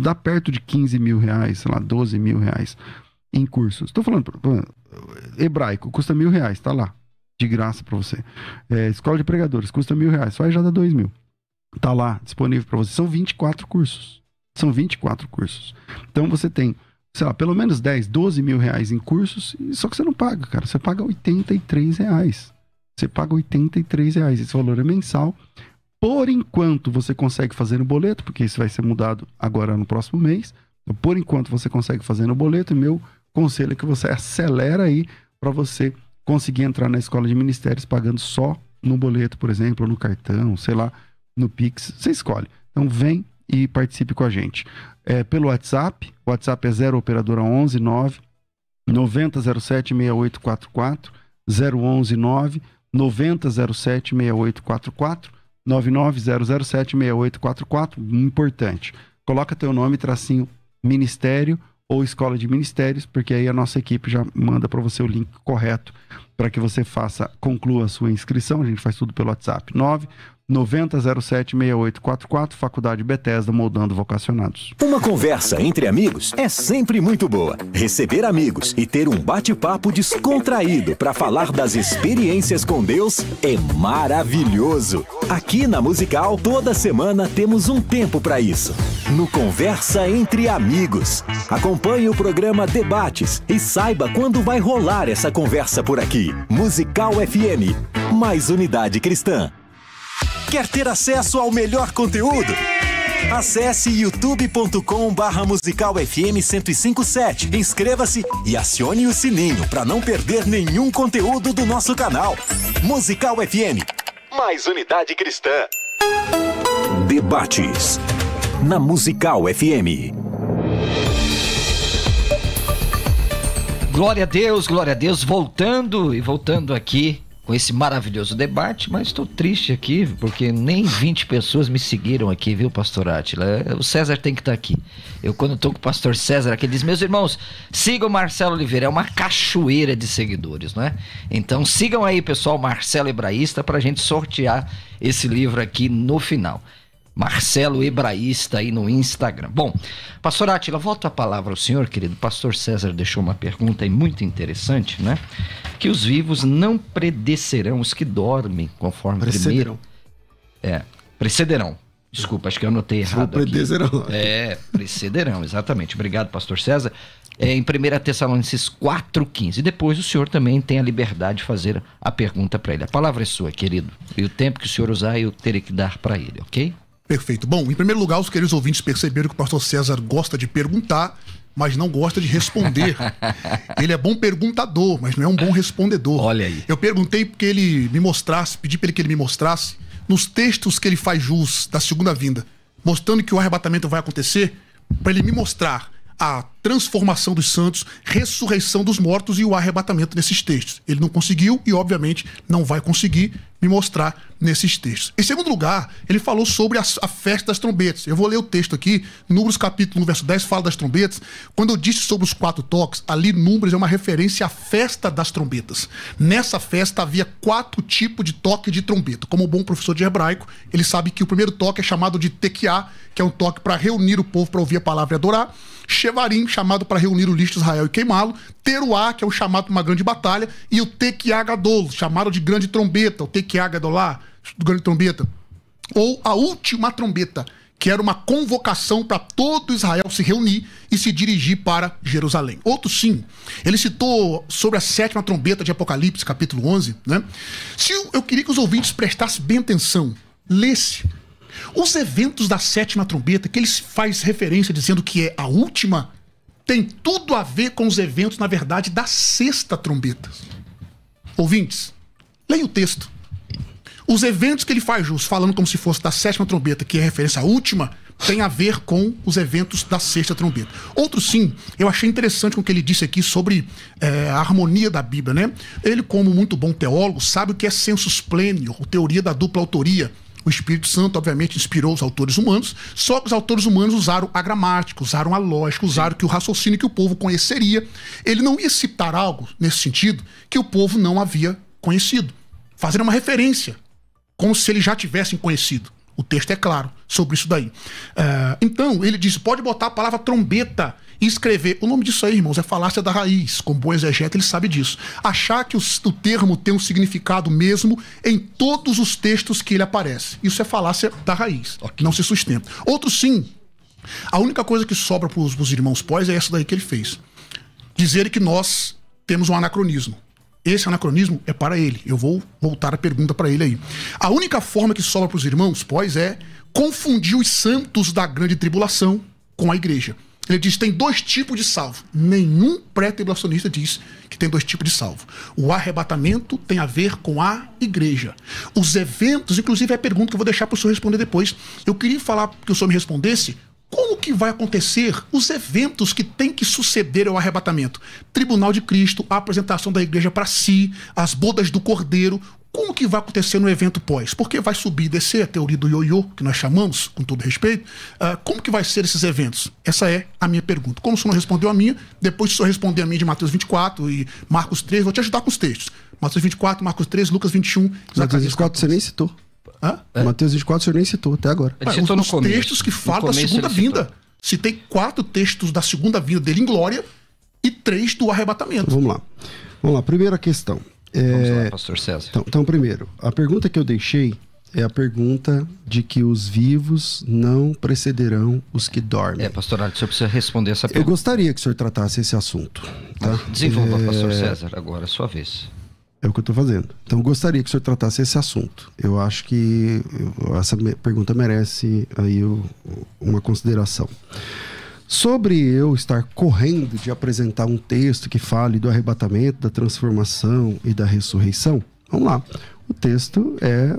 dá perto de 15 mil reais, sei lá, 12 mil reais em cursos. Estou falando, hebraico, custa mil reais, tá lá, de graça para você. É, escola de pregadores, custa mil reais, só aí já dá dois mil. Tá lá, disponível para você. São 24 cursos. São 24 cursos. Então você tem, sei lá, pelo menos 10, 12 mil reais em cursos, só que você não paga, cara. Você paga 83 reais. Você paga 83 reais. Esse valor é mensal. Por enquanto você consegue fazer no boleto, porque isso vai ser mudado agora no próximo mês. Então, por enquanto você consegue fazer no boleto. E meu conselho é que você acelera aí para você conseguir entrar na escola de ministérios pagando só no boleto, por exemplo, ou no cartão, sei lá, no Pix. Você escolhe. Então vem e participe com a gente. É, pelo WhatsApp, o WhatsApp é 0 operadora 11 9 9007 6844 011 9 9007 6844 99007 6844, importante. Coloca teu nome, tracinho, ministério ou escola de ministérios, porque aí a nossa equipe já manda para você o link correto para que você faça, conclua a sua inscrição. A gente faz tudo pelo WhatsApp. 9 90076844, Faculdade Bethesda, moldando vocacionados. Uma conversa entre amigos é sempre muito boa. Receber amigos e ter um bate-papo descontraído para falar das experiências com Deus é maravilhoso. Aqui na Musical, toda semana temos um tempo para isso. No Conversa entre Amigos. Acompanhe o programa Debates e saiba quando vai rolar essa conversa por aqui. Musical FM, mais unidade cristã. Quer ter acesso ao melhor conteúdo? Acesse youtube.com barra musical FM 1057. Inscreva-se e acione o sininho para não perder nenhum conteúdo do nosso canal. Musical FM. Mais unidade cristã. Debates. Na Musical FM. Glória a Deus, glória a Deus, voltando e voltando aqui com esse maravilhoso debate, mas estou triste aqui, porque nem 20 pessoas me seguiram aqui, viu, pastor Atila? É, o César tem que estar tá aqui. Eu, quando estou com o pastor César aqui, ele diz: Meus irmãos, sigam Marcelo Oliveira, é uma cachoeira de seguidores, né? Então sigam aí, pessoal, Marcelo Hebraísta, para a gente sortear esse livro aqui no final. Marcelo Hebraísta aí no Instagram. Bom, pastor Atila, volta a palavra ao senhor, querido. Pastor César deixou uma pergunta aí muito interessante, né? que os vivos não predecerão os que dormem, conforme precederão. primeiro. É, precederão. Desculpa, acho que eu anotei errado. Precederão. É, precederão, exatamente. Obrigado, pastor César. É, em 1 Tessalonicenses 4,15. Depois o senhor também tem a liberdade de fazer a pergunta para ele. A palavra é sua, querido. E o tempo que o senhor usar, eu terei que dar para ele, ok? Perfeito. Bom, em primeiro lugar, os queridos ouvintes perceberam que o pastor César gosta de perguntar mas não gosta de responder. ele é bom perguntador, mas não é um bom respondedor. Olha aí. Eu perguntei porque ele me mostrasse, pedi para ele que ele me mostrasse nos textos que ele faz jus da segunda vinda, mostrando que o arrebatamento vai acontecer, para ele me mostrar a transformação dos santos, ressurreição dos mortos e o arrebatamento nesses textos. Ele não conseguiu e, obviamente, não vai conseguir me mostrar nesses textos. Em segundo lugar, ele falou sobre a, a festa das trombetas. Eu vou ler o texto aqui, Números capítulo 1, verso 10, fala das trombetas. Quando eu disse sobre os quatro toques, ali Números é uma referência à festa das trombetas. Nessa festa havia quatro tipos de toque de trombeta. Como bom professor de hebraico, ele sabe que o primeiro toque é chamado de tequiá, que é um toque para reunir o povo para ouvir a palavra e adorar. Shevarim, chamado para reunir o lixo de Israel e queimá-lo, Teruá, que é o chamado para uma grande batalha, e o Tequiagadol, chamado de grande trombeta, o do grande trombeta, ou a última trombeta, que era uma convocação para todo Israel se reunir e se dirigir para Jerusalém. Outro sim, ele citou sobre a sétima trombeta de Apocalipse, capítulo 11, né? Se eu, eu queria que os ouvintes prestassem bem atenção, lesse os eventos da sétima trombeta, que ele faz referência dizendo que é a última, tem tudo a ver com os eventos, na verdade, da sexta trombeta. Ouvintes, leia o texto. Os eventos que ele faz jus, falando como se fosse da sétima trombeta, que é referência à última, tem a ver com os eventos da sexta trombeta. Outro sim, eu achei interessante com o que ele disse aqui sobre é, a harmonia da Bíblia, né? Ele, como muito bom teólogo, sabe o que é sensus plenior, teoria da dupla autoria. O Espírito Santo, obviamente, inspirou os autores humanos, só que os autores humanos usaram a gramática, usaram a lógica, usaram que o raciocínio que o povo conheceria. Ele não ia citar algo nesse sentido que o povo não havia conhecido. Fazer uma referência, como se eles já tivessem conhecido. O texto é claro sobre isso daí. Uh, então, ele diz: pode botar a palavra trombeta escrever. O nome disso aí, irmãos, é falácia da raiz. Como bom exegeta, ele sabe disso. Achar que o, o termo tem um significado mesmo em todos os textos que ele aparece. Isso é falácia da raiz. Okay. Não se sustenta. Outro sim. A única coisa que sobra para os irmãos pós é essa daí que ele fez. Dizer que nós temos um anacronismo. Esse anacronismo é para ele. Eu vou voltar a pergunta para ele aí. A única forma que sobra para os irmãos, pós é confundir os santos da grande tribulação com a igreja. Ele diz que tem dois tipos de salvo. Nenhum pré-tribulacionista diz que tem dois tipos de salvo. O arrebatamento tem a ver com a igreja. Os eventos, inclusive é a pergunta que eu vou deixar para o senhor responder depois. Eu queria falar que o senhor me respondesse como que vai acontecer os eventos que têm que suceder ao arrebatamento? Tribunal de Cristo, a apresentação da igreja para si, as bodas do Cordeiro, como que vai acontecer no evento pós? Porque vai subir e descer a teoria do ioiô, que nós chamamos, com todo respeito. Uh, como que vai ser esses eventos? Essa é a minha pergunta. Como o senhor não respondeu a minha, depois se o senhor responder a minha de Mateus 24 e Marcos 3, vou te ajudar com os textos. Mateus 24, Marcos 3, Lucas 21. Mateus 24 você nem citou. Hã? É? Mateus 24 você nem citou até agora. Ele citou os, no textos que falam da segunda vinda. Citei quatro textos da segunda vinda dele em glória e três do arrebatamento. Vamos lá. Vamos lá, primeira questão. Vamos lá, é, pastor César. Então, então, primeiro, a pergunta que eu deixei é a pergunta de que os vivos não precederão os que dormem. É, pastor Arthur, o senhor precisa responder essa pergunta. Eu gostaria que o senhor tratasse esse assunto. Tá? Desenvolva, é... pastor César, agora, sua vez. É o que eu estou fazendo. Então, eu gostaria que o senhor tratasse esse assunto. Eu acho que essa pergunta merece aí uma consideração. Sobre eu estar correndo de apresentar um texto que fale do arrebatamento, da transformação e da ressurreição, vamos lá. O texto é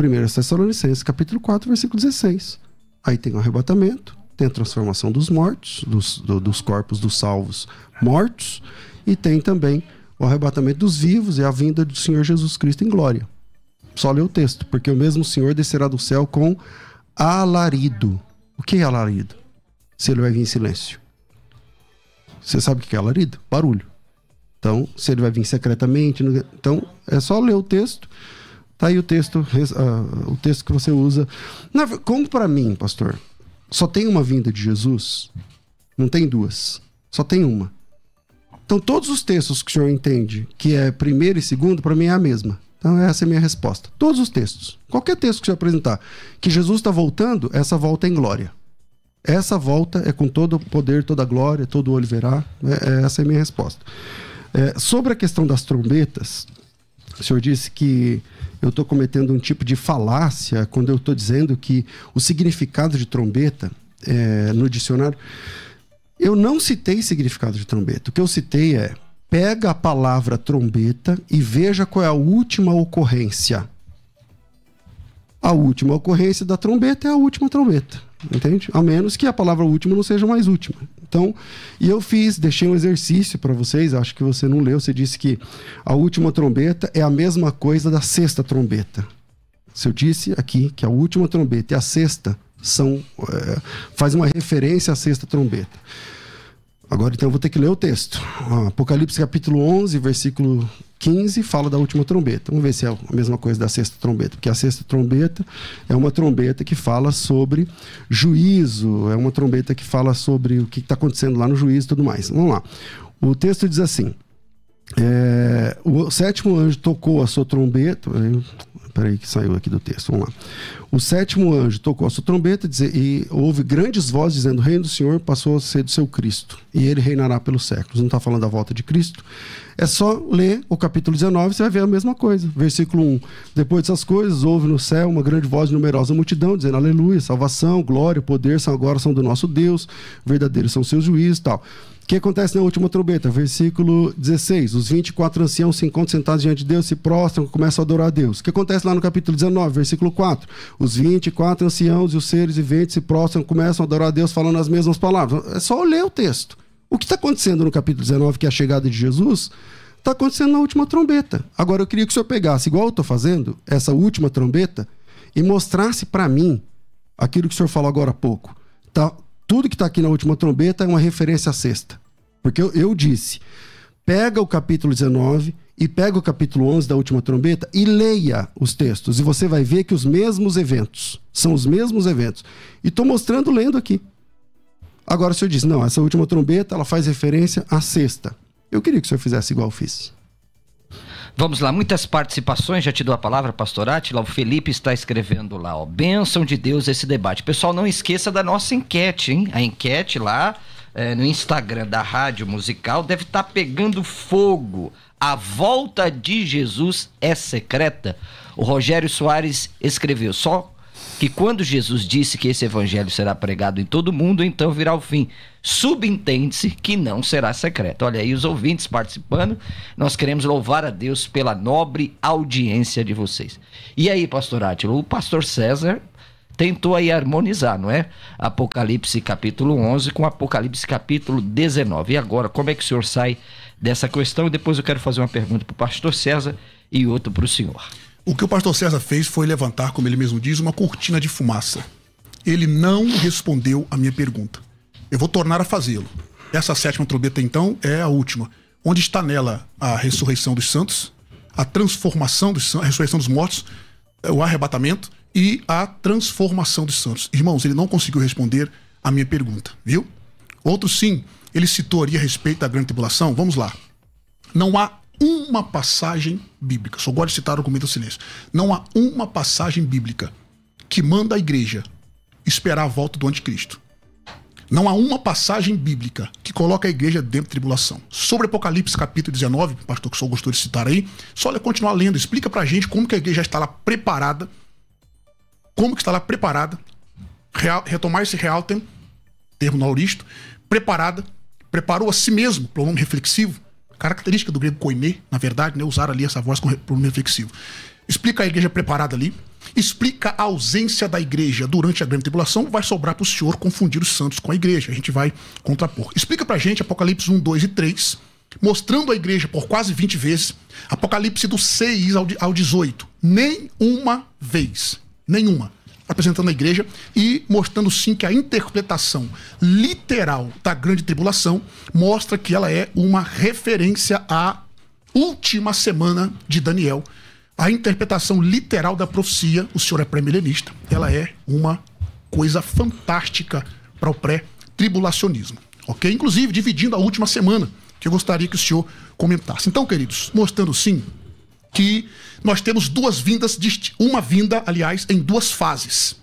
1 Tessalonicenses, capítulo 4, versículo 16. Aí tem o arrebatamento, tem a transformação dos mortos, dos, do, dos corpos dos salvos mortos, e tem também o arrebatamento dos vivos e a vinda do Senhor Jesus Cristo em glória. Só ler o texto, porque o mesmo Senhor descerá do céu com alarido. O que é alarido? se ele vai vir em silêncio? Você sabe o que é alarido? Barulho. Então, se ele vai vir secretamente. Então, é só ler o texto. Tá aí o texto, uh, o texto que você usa. Na, como para mim, pastor, só tem uma vinda de Jesus, não tem duas. Só tem uma. Então, todos os textos que o senhor entende que é primeiro e segundo, para mim é a mesma. Então, essa é a minha resposta. Todos os textos, qualquer texto que o senhor apresentar, que Jesus está voltando, essa volta é em glória. Essa volta é com todo o poder, toda a glória, todo o olho verá. Né? É, essa é a minha resposta. É, sobre a questão das trombetas, o senhor disse que eu estou cometendo um tipo de falácia quando eu estou dizendo que o significado de trombeta é, no dicionário. Eu não citei significado de trombeta. O que eu citei é pega a palavra trombeta e veja qual é a última ocorrência. A última ocorrência da trombeta é a última trombeta entende? A menos que a palavra última não seja mais última. Então, e eu fiz, deixei um exercício para vocês, acho que você não leu, você disse que a última trombeta é a mesma coisa da sexta trombeta. Se eu disse aqui que a última trombeta e a sexta são é, faz uma referência à sexta trombeta. Agora então eu vou ter que ler o texto. Apocalipse capítulo 11, versículo 15 fala da última trombeta. Vamos ver se é a mesma coisa da sexta trombeta, porque a sexta trombeta é uma trombeta que fala sobre juízo, é uma trombeta que fala sobre o que está acontecendo lá no juízo e tudo mais. Vamos lá. O texto diz assim: é, o sétimo anjo tocou a sua trombeta. Peraí, que saiu aqui do texto. Vamos lá. O sétimo anjo tocou a sua trombeta e houve grandes vozes dizendo: O reino do Senhor passou a ser do seu Cristo, e ele reinará pelos séculos. Não está falando da volta de Cristo, é só ler o capítulo 19, você vai ver a mesma coisa. Versículo 1. Depois dessas coisas, houve no céu uma grande voz de numerosa multidão, dizendo aleluia, salvação, glória, poder são agora são do nosso Deus, verdadeiros são seus juízes tal. O que acontece na última trombeta? Versículo 16. Os 24 anciãos se encontram sentados diante de Deus, se prostram, começam a adorar a Deus. O que acontece lá no capítulo 19, versículo 4? Os 24 anciãos e os seres viventes se prostram, começam a adorar a Deus, falando as mesmas palavras. É só ler o texto. O que está acontecendo no capítulo 19, que é a chegada de Jesus, está acontecendo na última trombeta. Agora, eu queria que o senhor pegasse, igual eu estou fazendo, essa última trombeta, e mostrasse para mim aquilo que o senhor falou agora há pouco. Tá, tudo que está aqui na última trombeta é uma referência à sexta. Porque eu, eu disse, pega o capítulo 19 e pega o capítulo 11 da última trombeta e leia os textos. E você vai ver que os mesmos eventos, são os mesmos eventos. E estou mostrando lendo aqui. Agora o senhor diz, não, essa última trombeta ela faz referência à sexta. Eu queria que o senhor fizesse igual eu fiz. Vamos lá, muitas participações, já te dou a palavra, pastor Atila. O Felipe está escrevendo lá, ó. Bênção de Deus esse debate. Pessoal, não esqueça da nossa enquete, hein? A enquete lá é, no Instagram da Rádio Musical deve estar tá pegando fogo. A volta de Jesus é secreta. O Rogério Soares escreveu, só que quando Jesus disse que esse evangelho será pregado em todo mundo, então virá o fim. Subentende-se que não será secreto. Olha aí os ouvintes participando. Nós queremos louvar a Deus pela nobre audiência de vocês. E aí, pastor Átilo, o pastor César tentou aí harmonizar, não é? Apocalipse capítulo 11 com Apocalipse capítulo 19. E agora, como é que o senhor sai dessa questão? E depois eu quero fazer uma pergunta para o pastor César e outra para o senhor. O que o pastor César fez foi levantar, como ele mesmo diz, uma cortina de fumaça. Ele não respondeu a minha pergunta. Eu vou tornar a fazê-lo. Essa sétima trombeta, então, é a última. Onde está nela a ressurreição dos santos, a transformação dos santos, a ressurreição dos mortos, o arrebatamento e a transformação dos santos. Irmãos, ele não conseguiu responder a minha pergunta, viu? Outro sim, ele citou ali a respeito da grande tribulação. Vamos lá. Não há uma passagem bíblica, só gosto de citar o Comida do Silêncio, não há uma passagem bíblica que manda a igreja esperar a volta do anticristo. Não há uma passagem bíblica que coloca a igreja dentro da tribulação. Sobre Apocalipse capítulo 19, pastor que só gostou de citar aí, só continuar lendo, explica pra gente como que a igreja está lá preparada, como que está lá preparada, real, retomar esse real termo, termo naurístico, preparada, preparou a si mesmo, pronome reflexivo, característica do grego koiné, na verdade, né, usar ali essa voz com pronome reflexivo. Explica a igreja preparada ali, explica a ausência da igreja durante a grande tribulação, vai sobrar para o Senhor confundir os santos com a igreja. A gente vai contrapor. Explica para a gente Apocalipse 1, 2 e 3, mostrando a igreja por quase 20 vezes. Apocalipse do 6 ao 18. Nem uma vez, nenhuma apresentando a igreja e mostrando sim que a interpretação literal da grande tribulação mostra que ela é uma referência à última semana de Daniel. A interpretação literal da profecia, o senhor é pré-milenista, ela é uma coisa fantástica para o pré-tribulacionismo. Ok? Inclusive, dividindo a última semana, que eu gostaria que o senhor comentasse. Então, queridos, mostrando sim que nós temos duas vindas, uma vinda, aliás, em duas fases.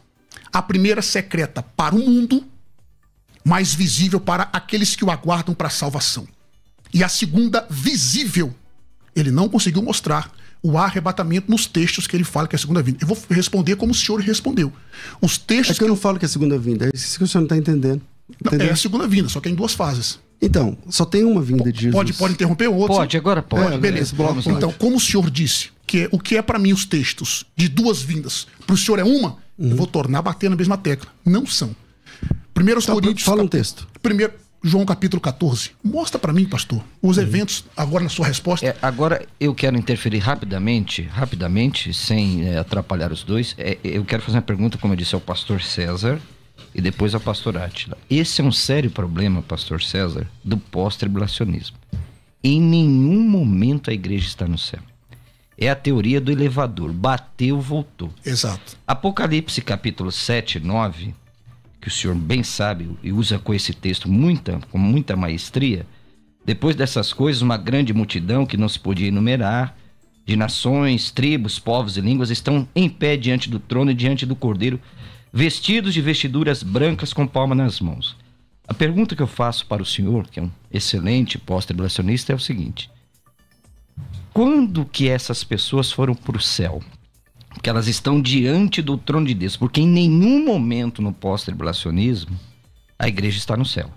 A primeira secreta para o mundo, mais visível para aqueles que o aguardam para a salvação. E a segunda visível. Ele não conseguiu mostrar o arrebatamento nos textos que ele fala que é a segunda vinda. Eu vou responder como o senhor respondeu. Os textos. É que eu não falo que é a segunda vinda, é isso que o senhor não está entendendo. Entendeu? É a segunda vinda, só que é em duas fases. Então, só tem uma vinda de Jesus. Pode, pode interromper o outro? Pode, agora pode. É, beleza. Vamos então, como o senhor disse, que é, o que é para mim os textos de duas vindas, para o senhor é uma, uhum. eu vou tornar a bater na mesma tecla. Não são. Primeiro os então, Coríntios. Fala um texto. Primeiro, João capítulo 14. Mostra para mim, pastor, os uhum. eventos agora na sua resposta. É, agora eu quero interferir rapidamente, rapidamente, sem é, atrapalhar os dois. É, eu quero fazer uma pergunta, como eu disse, ao pastor César e depois a pastor Átila. Esse é um sério problema, pastor César, do pós-tribulacionismo. Em nenhum momento a igreja está no céu. É a teoria do elevador. Bateu, voltou. Exato. Apocalipse capítulo 7, 9, que o senhor bem sabe e usa com esse texto muita, com muita maestria. Depois dessas coisas, uma grande multidão que não se podia enumerar, de nações, tribos, povos e línguas, estão em pé diante do trono e diante do cordeiro vestidos de vestiduras brancas com palma nas mãos. A pergunta que eu faço para o senhor, que é um excelente pós-tribulacionista, é o seguinte: quando que essas pessoas foram para o céu? Que elas estão diante do trono de Deus, porque em nenhum momento no pós-tribulacionismo a igreja está no céu.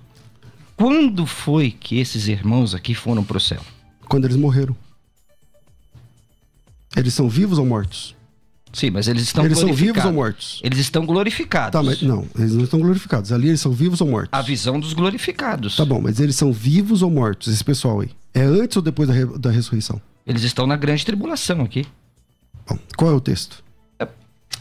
Quando foi que esses irmãos aqui foram para o céu? Quando eles morreram. Eles são vivos ou mortos? Sim, mas eles estão Eles são vivos ou mortos? Eles estão glorificados. Tá, mas não, eles não estão glorificados. Ali eles são vivos ou mortos? A visão dos glorificados. Tá bom, mas eles são vivos ou mortos, esse pessoal aí? É antes ou depois da, da ressurreição? Eles estão na grande tribulação aqui. Bom, qual é o texto?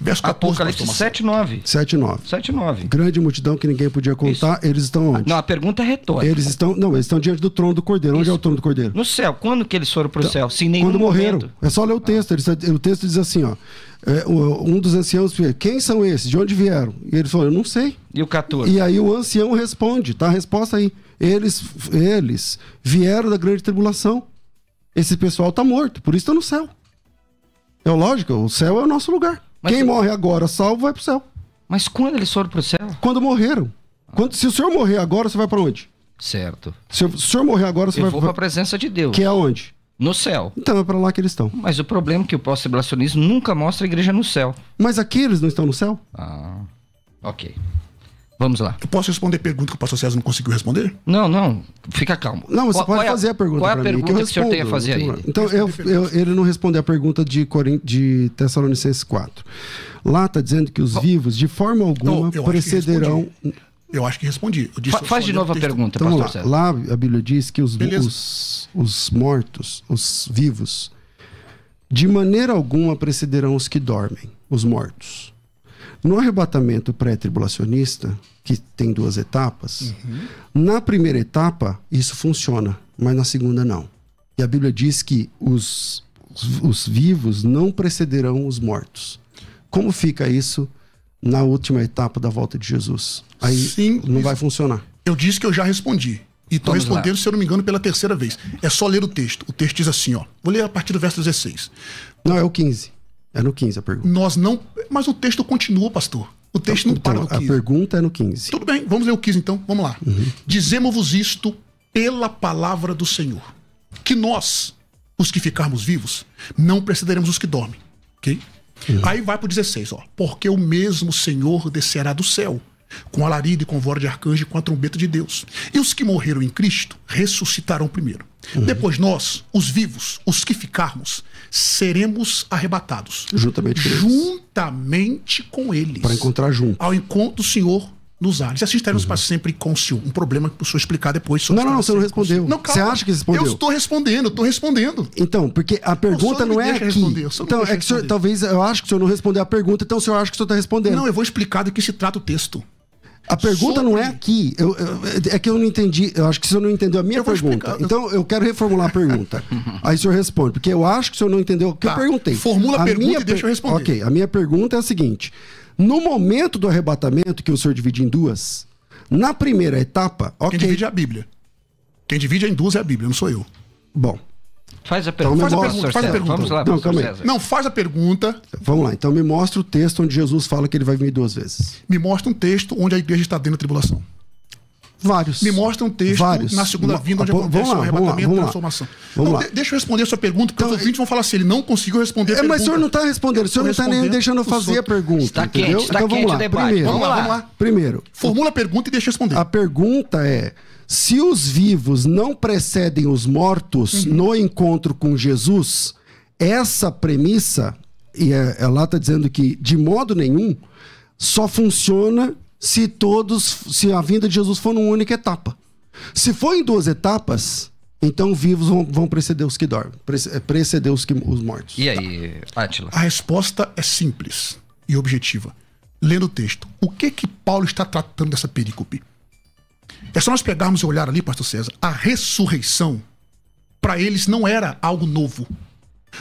Verso 14. Apocalipse 7, 9. 7, 9. 7, 9. Grande multidão que ninguém podia contar, Isso. eles estão onde? Não, a pergunta é retórica. Eles estão, não, eles estão diante do trono do Cordeiro. Isso. Onde é o trono do Cordeiro? No céu. Quando que eles foram para o então, céu? Sem nenhum Quando morreram. Momento. É só ler o texto. Eles, tá, o texto diz assim, ó. É, um dos anciãos quem são esses? De onde vieram? E eles falaram, eu não sei. E o 14? E aí o ancião responde, tá a resposta aí. Eles, eles vieram da grande tribulação. Esse pessoal tá morto, por isso está no céu. É lógico, o céu é o nosso lugar. Mas Quem eu... morre agora salvo vai pro céu. Mas quando eles foram pro céu? Quando morreram. Quando, se o senhor morrer agora, você vai para onde? Certo. Se, o senhor morrer agora, você eu vai para a presença de Deus. Que é onde? No céu. Então é para lá que eles estão. Mas o problema é que o pós-tribulacionismo nunca mostra a igreja no céu. Mas aqui eles não estão no céu? Ah, ok. Vamos lá. Eu posso responder a pergunta que o pastor César não conseguiu responder? Não, não. Fica calmo. Não, você qual, pode qual é fazer a pergunta. Qual é a pergunta mim, que, que o senhor tem a fazer aí? Então, eu, eu, ele não respondeu a pergunta de, Corin... de Tessalonicenses 4. Lá está dizendo que os vivos, de forma alguma, não, precederão. Eu acho que respondi. Fa faz de novo a pergunta, então, pastor lá, César. Lá a Bíblia diz que os, os, os mortos, os vivos, de maneira alguma precederão os que dormem, os mortos. No arrebatamento pré-tribulacionista, que tem duas etapas. Uhum. Na primeira etapa, isso funciona, mas na segunda, não. E a Bíblia diz que os, os, os vivos não precederão os mortos. Como fica isso na última etapa da volta de Jesus? Aí Sim, não vai funcionar. Eu disse que eu já respondi. E estou respondendo, lá. se eu não me engano, pela terceira vez. É só ler o texto. O texto diz assim, ó. Vou ler a partir do verso 16. Não, é o 15. É no 15 a pergunta. Nós não. Mas o texto continua, pastor. O texto então, não para então, no 15. A pergunta é no 15. Tudo bem, vamos ler o 15 então, vamos lá. Uhum. Dizemos-vos isto pela palavra do Senhor, que nós, os que ficarmos vivos, não precederemos os que dormem. Ok? Uhum. Aí vai para o 16, ó. Porque o mesmo Senhor descerá do céu, com alarido e com voro de arcanjo e com a trombeta de Deus. E os que morreram em Cristo ressuscitarão primeiro. Uhum. Depois nós, os vivos, os que ficarmos, seremos arrebatados. Juntamente Juntamente com eles. Para encontrar junto. Ao encontro do Senhor nos ares. E assim estaremos uhum. para sempre com o Senhor. Um problema que o senhor explicar depois. Sobre não, não, você não respondeu. Não, calma. Você acha que respondeu? Eu estou respondendo, eu estou respondendo. Então, porque a pergunta não, não é aqui. Então, é que senhor, talvez eu acho que o senhor não respondeu a pergunta, então o senhor acha que o senhor está respondendo. Não, eu vou explicar do que se trata o texto. A pergunta sobre... não é aqui. Eu, eu, é que eu não entendi. Eu acho que o senhor não entendeu a minha eu pergunta. Então eu quero reformular a pergunta. Aí o senhor responde, porque eu acho que o senhor não entendeu o que tá. eu perguntei. Formula a, pergunta minha e deixa eu responder. Ok, a minha pergunta é a seguinte: no momento do arrebatamento, que o senhor divide em duas, na primeira etapa. Okay, Quem divide é a Bíblia. Quem divide em duas é a Bíblia, não sou eu. Bom, Faz a, per então, faz a pergunta. Faz a pergunta. Vamos lá, não, calma César. não, faz a pergunta. Vamos lá, então me mostra o texto onde Jesus fala que ele vai vir duas vezes. Me mostra um texto onde a igreja está dentro da tribulação. Vários. Me mostra um texto Vários. na segunda vinda onde acontece vamos lá, o arrebatamento vamos lá, transformação. Vamos então, lá. deixa eu responder a sua pergunta, porque então, os ouvintes vão falar assim, ele não conseguiu responder a é, Mas o senhor não está respondendo, o senhor não está nem deixando fazer a pergunta, está entendeu? Quente, está então vamos lá. Primeiro, vamos, lá. vamos lá. Primeiro. Formula a pergunta e deixa eu responder. A pergunta é se os vivos não precedem os mortos uhum. no encontro com Jesus, essa premissa, e é, ela está dizendo que de modo nenhum, só funciona se todos, se a vinda de Jesus for numa única etapa. Se for em duas etapas, então vivos vão, vão preceder os que dormem, eh, preceder os, que, os mortos. E aí, Átila? A resposta é simples e objetiva. Lendo o texto, o que que Paulo está tratando dessa perícope? É só nós pegarmos e olhar ali, pastor César, a ressurreição para eles não era algo novo.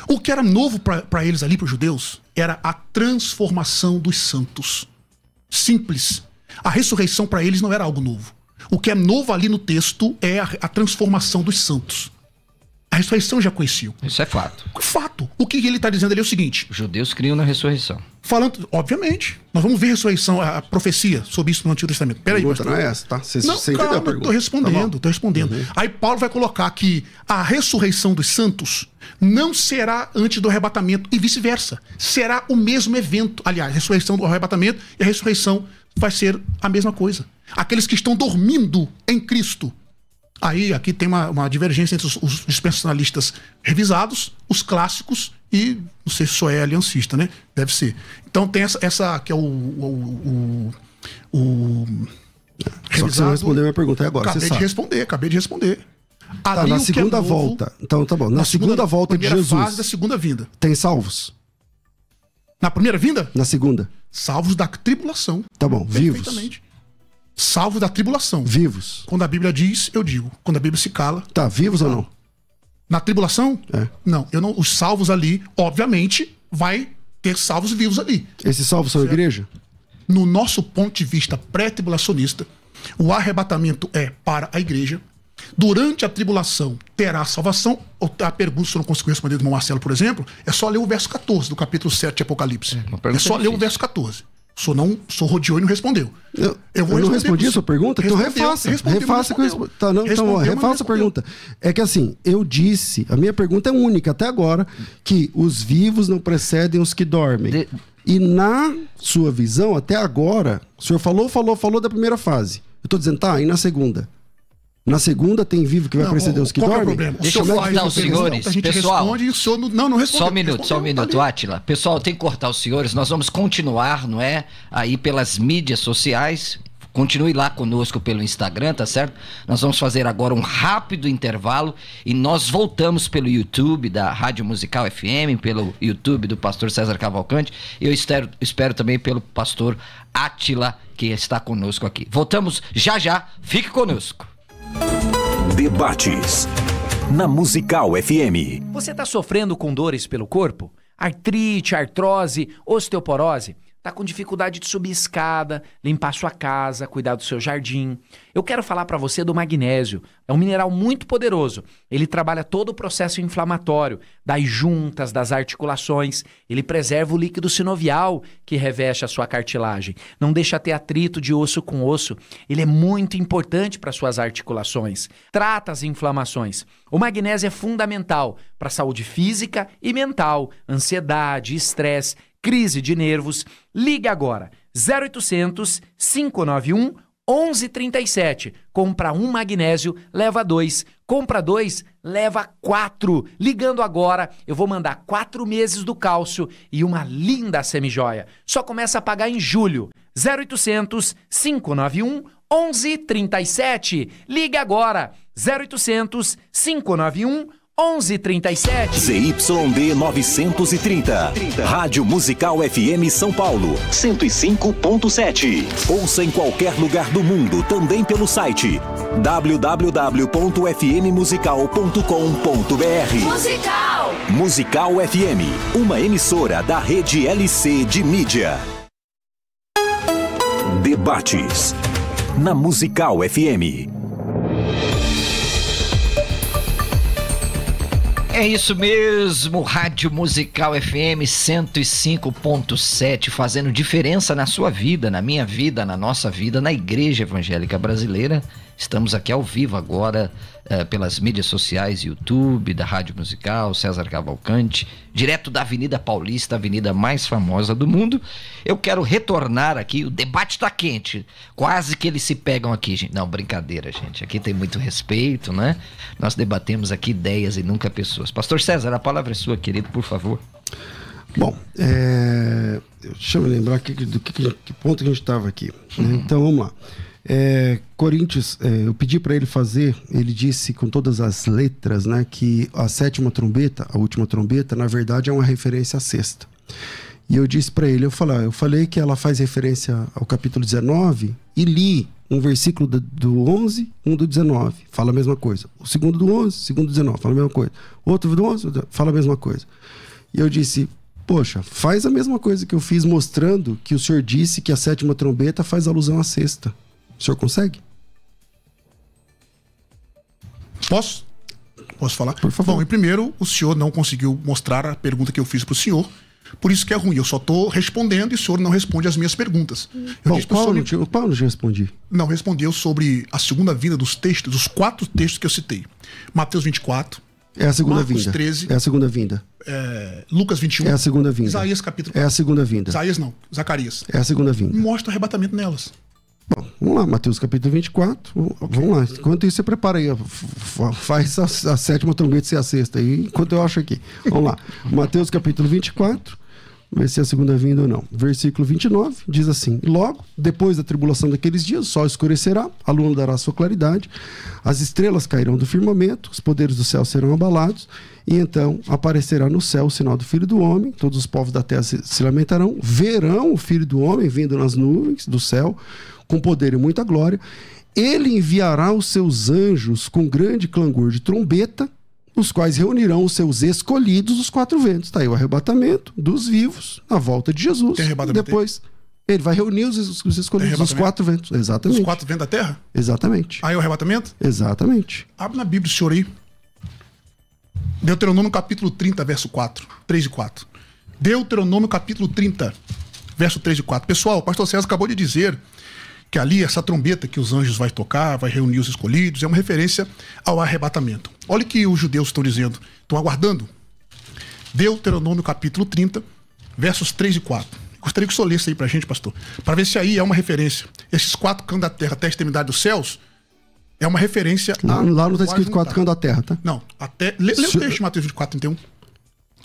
O que era novo para eles ali, para os judeus, era a transformação dos santos. Simples. A ressurreição para eles não era algo novo. O que é novo ali no texto é a, a transformação dos santos. A ressurreição já conheciam. Isso é fato. Fato. O que ele está dizendo ali é o seguinte: Os judeus criam na ressurreição. Falando, obviamente, nós vamos ver a ressurreição, a, a profecia sobre isso no Antigo Testamento. Peraí, pastor. Não é essa, tá? Você, não, você calma, entendeu Estou tá respondendo, estou respondendo. Uhum. Aí Paulo vai colocar que a ressurreição dos santos não será antes do arrebatamento e vice-versa. Será o mesmo evento. Aliás, a ressurreição do arrebatamento e a ressurreição vai ser a mesma coisa. Aqueles que estão dormindo em Cristo Aí aqui tem uma, uma divergência entre os, os, dispensacionalistas revisados, os clássicos e não sei se só é aliancista, né? Deve ser. Então tem essa, essa que é o, o, o, o revisado. Só que respondeu minha pergunta é agora. Acabei de sabe. responder, acabei de responder. Tá, na é segunda é novo, volta. Então tá bom. Na, na segunda, segunda, volta de Jesus. Fase da segunda vinda. Tem salvos. Na primeira vinda? Na segunda. Salvos da tribulação. Tá bom, vivos. Perfeitamente salvo da tribulação. Vivos. Quando a Bíblia diz, eu digo. Quando a Bíblia se cala. Tá, vivos ou não? Na tribulação? É. Não, eu não. Os salvos ali, obviamente, vai ter salvos vivos ali. Esses salvos são a igreja? No nosso ponto de vista pré-tribulacionista, o arrebatamento é para a igreja. Durante a tribulação terá salvação. A tá, pergunta, se eu não consigo responder do irmão Marcelo, por exemplo, é só ler o verso 14 do capítulo 7 de Apocalipse. É, é só ler o verso 14. Só não, só rodeou e não respondeu. Eu, eu, eu não respondi a sua pergunta? Então respondeu, então refaça. Respondeu, refaça Respo... Tá, não, então, ó, refaça a pergunta. É que assim, eu disse, a minha pergunta é única até agora, que os vivos não precedem os que dormem. De... E na sua visão, até agora, o senhor falou, falou, falou da primeira fase. Eu estou dizendo, tá, e na segunda? Na segunda tem vivo que vai não, aparecer Deus que qual dorme. é o problema? O Deixa eu cortar, os senhores, a gente pessoal. Responde e o senhor não, não, não responde. Só um minuto, só um minuto, Átila. Atila. Pessoal, tem que cortar os senhores. Nós vamos continuar, não é? Aí pelas mídias sociais. Continue lá conosco pelo Instagram, tá certo? Nós vamos fazer agora um rápido intervalo e nós voltamos pelo YouTube da Rádio Musical FM, pelo YouTube do pastor César Cavalcante e eu espero, espero também pelo pastor Atila, que está conosco aqui. Voltamos já já, fique conosco. Debates na Musical FM. Você está sofrendo com dores pelo corpo? Artrite, artrose, osteoporose? Tá com dificuldade de subir escada, limpar sua casa, cuidar do seu jardim. Eu quero falar para você do magnésio. É um mineral muito poderoso. Ele trabalha todo o processo inflamatório das juntas, das articulações. Ele preserva o líquido sinovial que reveste a sua cartilagem. Não deixa ter atrito de osso com osso. Ele é muito importante para suas articulações. Trata as inflamações. O magnésio é fundamental para a saúde física e mental, ansiedade, estresse crise de nervos, ligue agora 0800 591 1137. Compra um magnésio, leva dois. Compra dois, leva quatro. Ligando agora, eu vou mandar quatro meses do cálcio e uma linda semijoia. Só começa a pagar em julho. 0800 591 1137. Ligue agora. 0800 591 1137. 1137. ZYD 930. Rádio Musical FM São Paulo. 105.7. Ouça em qualquer lugar do mundo, também pelo site www.fmmusical.com.br. Musical! Musical FM, uma emissora da rede LC de mídia. Debates na Musical FM. É isso mesmo, Rádio Musical FM 105.7, fazendo diferença na sua vida, na minha vida, na nossa vida, na Igreja Evangélica Brasileira. Estamos aqui ao vivo agora eh, pelas mídias sociais, YouTube, da Rádio Musical, César Cavalcante, direto da Avenida Paulista, a avenida mais famosa do mundo. Eu quero retornar aqui, o debate está quente, quase que eles se pegam aqui, gente. Não, brincadeira, gente, aqui tem muito respeito, né? Nós debatemos aqui ideias e nunca pessoas. Pastor César, a palavra é sua, querido, por favor. Bom, é... deixa eu lembrar aqui do que, que ponto que a gente estava aqui. Né? Uhum. Então vamos lá. É, Corinthians, é, eu pedi para ele fazer, ele disse com todas as letras, né, que a sétima trombeta, a última trombeta, na verdade é uma referência à sexta. E eu disse para ele, eu falei, eu falei que ela faz referência ao capítulo 19 e li um versículo do, do 11, um do 19, fala a mesma coisa. O segundo do 11, segundo do 19, fala a mesma coisa. Outro do 11, fala a mesma coisa. E eu disse, poxa, faz a mesma coisa que eu fiz mostrando que o senhor disse que a sétima trombeta faz alusão à sexta. O senhor consegue? Posso? Posso falar? Por favor. Bom, e primeiro, o senhor não conseguiu mostrar a pergunta que eu fiz para o senhor. Por isso que é ruim. Eu só estou respondendo e o senhor não responde as minhas perguntas. Eu Bom, disse pro Paulo, senhor... te, já respondi. Não, respondeu sobre a segunda vinda dos textos, dos quatro textos que eu citei. Mateus 24. É a segunda Marcos vinda. 13. É a segunda vinda. É, Lucas 21. É a segunda vinda. Isaías capítulo 4. É a segunda vinda. Isaías não, Zacarias. É a segunda vinda. Mostra o arrebatamento nelas. Vamos lá, Mateus capítulo 24. Vamos lá. Enquanto isso, você prepara aí. Faz a, a sétima trombeta ser a sexta aí, enquanto eu acho aqui. Vamos lá. Mateus capítulo 24, vai ser a segunda vinda ou não. Versículo 29 diz assim: Logo, depois da tribulação daqueles dias, o sol escurecerá, a lua dará sua claridade, as estrelas cairão do firmamento, os poderes do céu serão abalados, e então aparecerá no céu o sinal do Filho do Homem, todos os povos da terra se, se lamentarão, verão o Filho do Homem vindo nas nuvens do céu, com poder e muita glória. Ele enviará os seus anjos com grande clangor de trombeta, os quais reunirão os seus escolhidos dos quatro ventos. Está aí o arrebatamento dos vivos na volta de Jesus. Tem arrebatamento? Depois. Ele vai reunir os, os escolhidos dos quatro ventos. Exatamente. Os quatro ventos da terra? Exatamente. Aí é o arrebatamento? Exatamente. Abre na Bíblia, o senhor aí. Deuteronômio capítulo 30, verso 4. 3 e 4. Deuteronômio capítulo 30, verso 3 e 4. Pessoal, o pastor César acabou de dizer que ali essa trombeta que os anjos vai tocar, vai reunir os escolhidos, é uma referência ao arrebatamento. Olha que os judeus estão dizendo, estão aguardando. Deuteronômio capítulo 30, versos 3 e 4. Gostaria que o senhor lesse aí pra gente, pastor, para ver se aí é uma referência. Esses quatro cantos da terra até a extremidade dos céus é uma referência lá, a. Lá não está escrito quatro cantos da terra, tá? Não, até. Lê, lê o texto de Mateus 24, 31.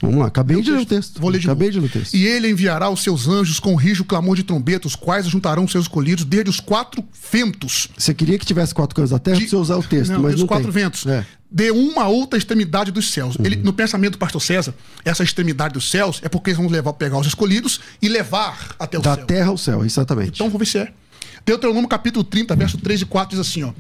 Vamos lá, acabei de ler o texto. Vou ler de acabei novo. de ler o texto. E ele enviará os seus anjos com rijo clamor de trombeta os quais juntarão os seus escolhidos desde os quatro ventos. Você queria que tivesse quatro cantos da terra de... pra você usar o texto, não, mas não os quatro tem. ventos. É. De uma outra extremidade dos céus. Uhum. Ele, no pensamento do pastor César, essa extremidade dos céus é porque eles vão levar, pegar os escolhidos e levar até o da céu. Da terra ao céu, exatamente. Então vamos ver se é. Deuteronômio capítulo 30, verso 3 e 4 diz assim, ó.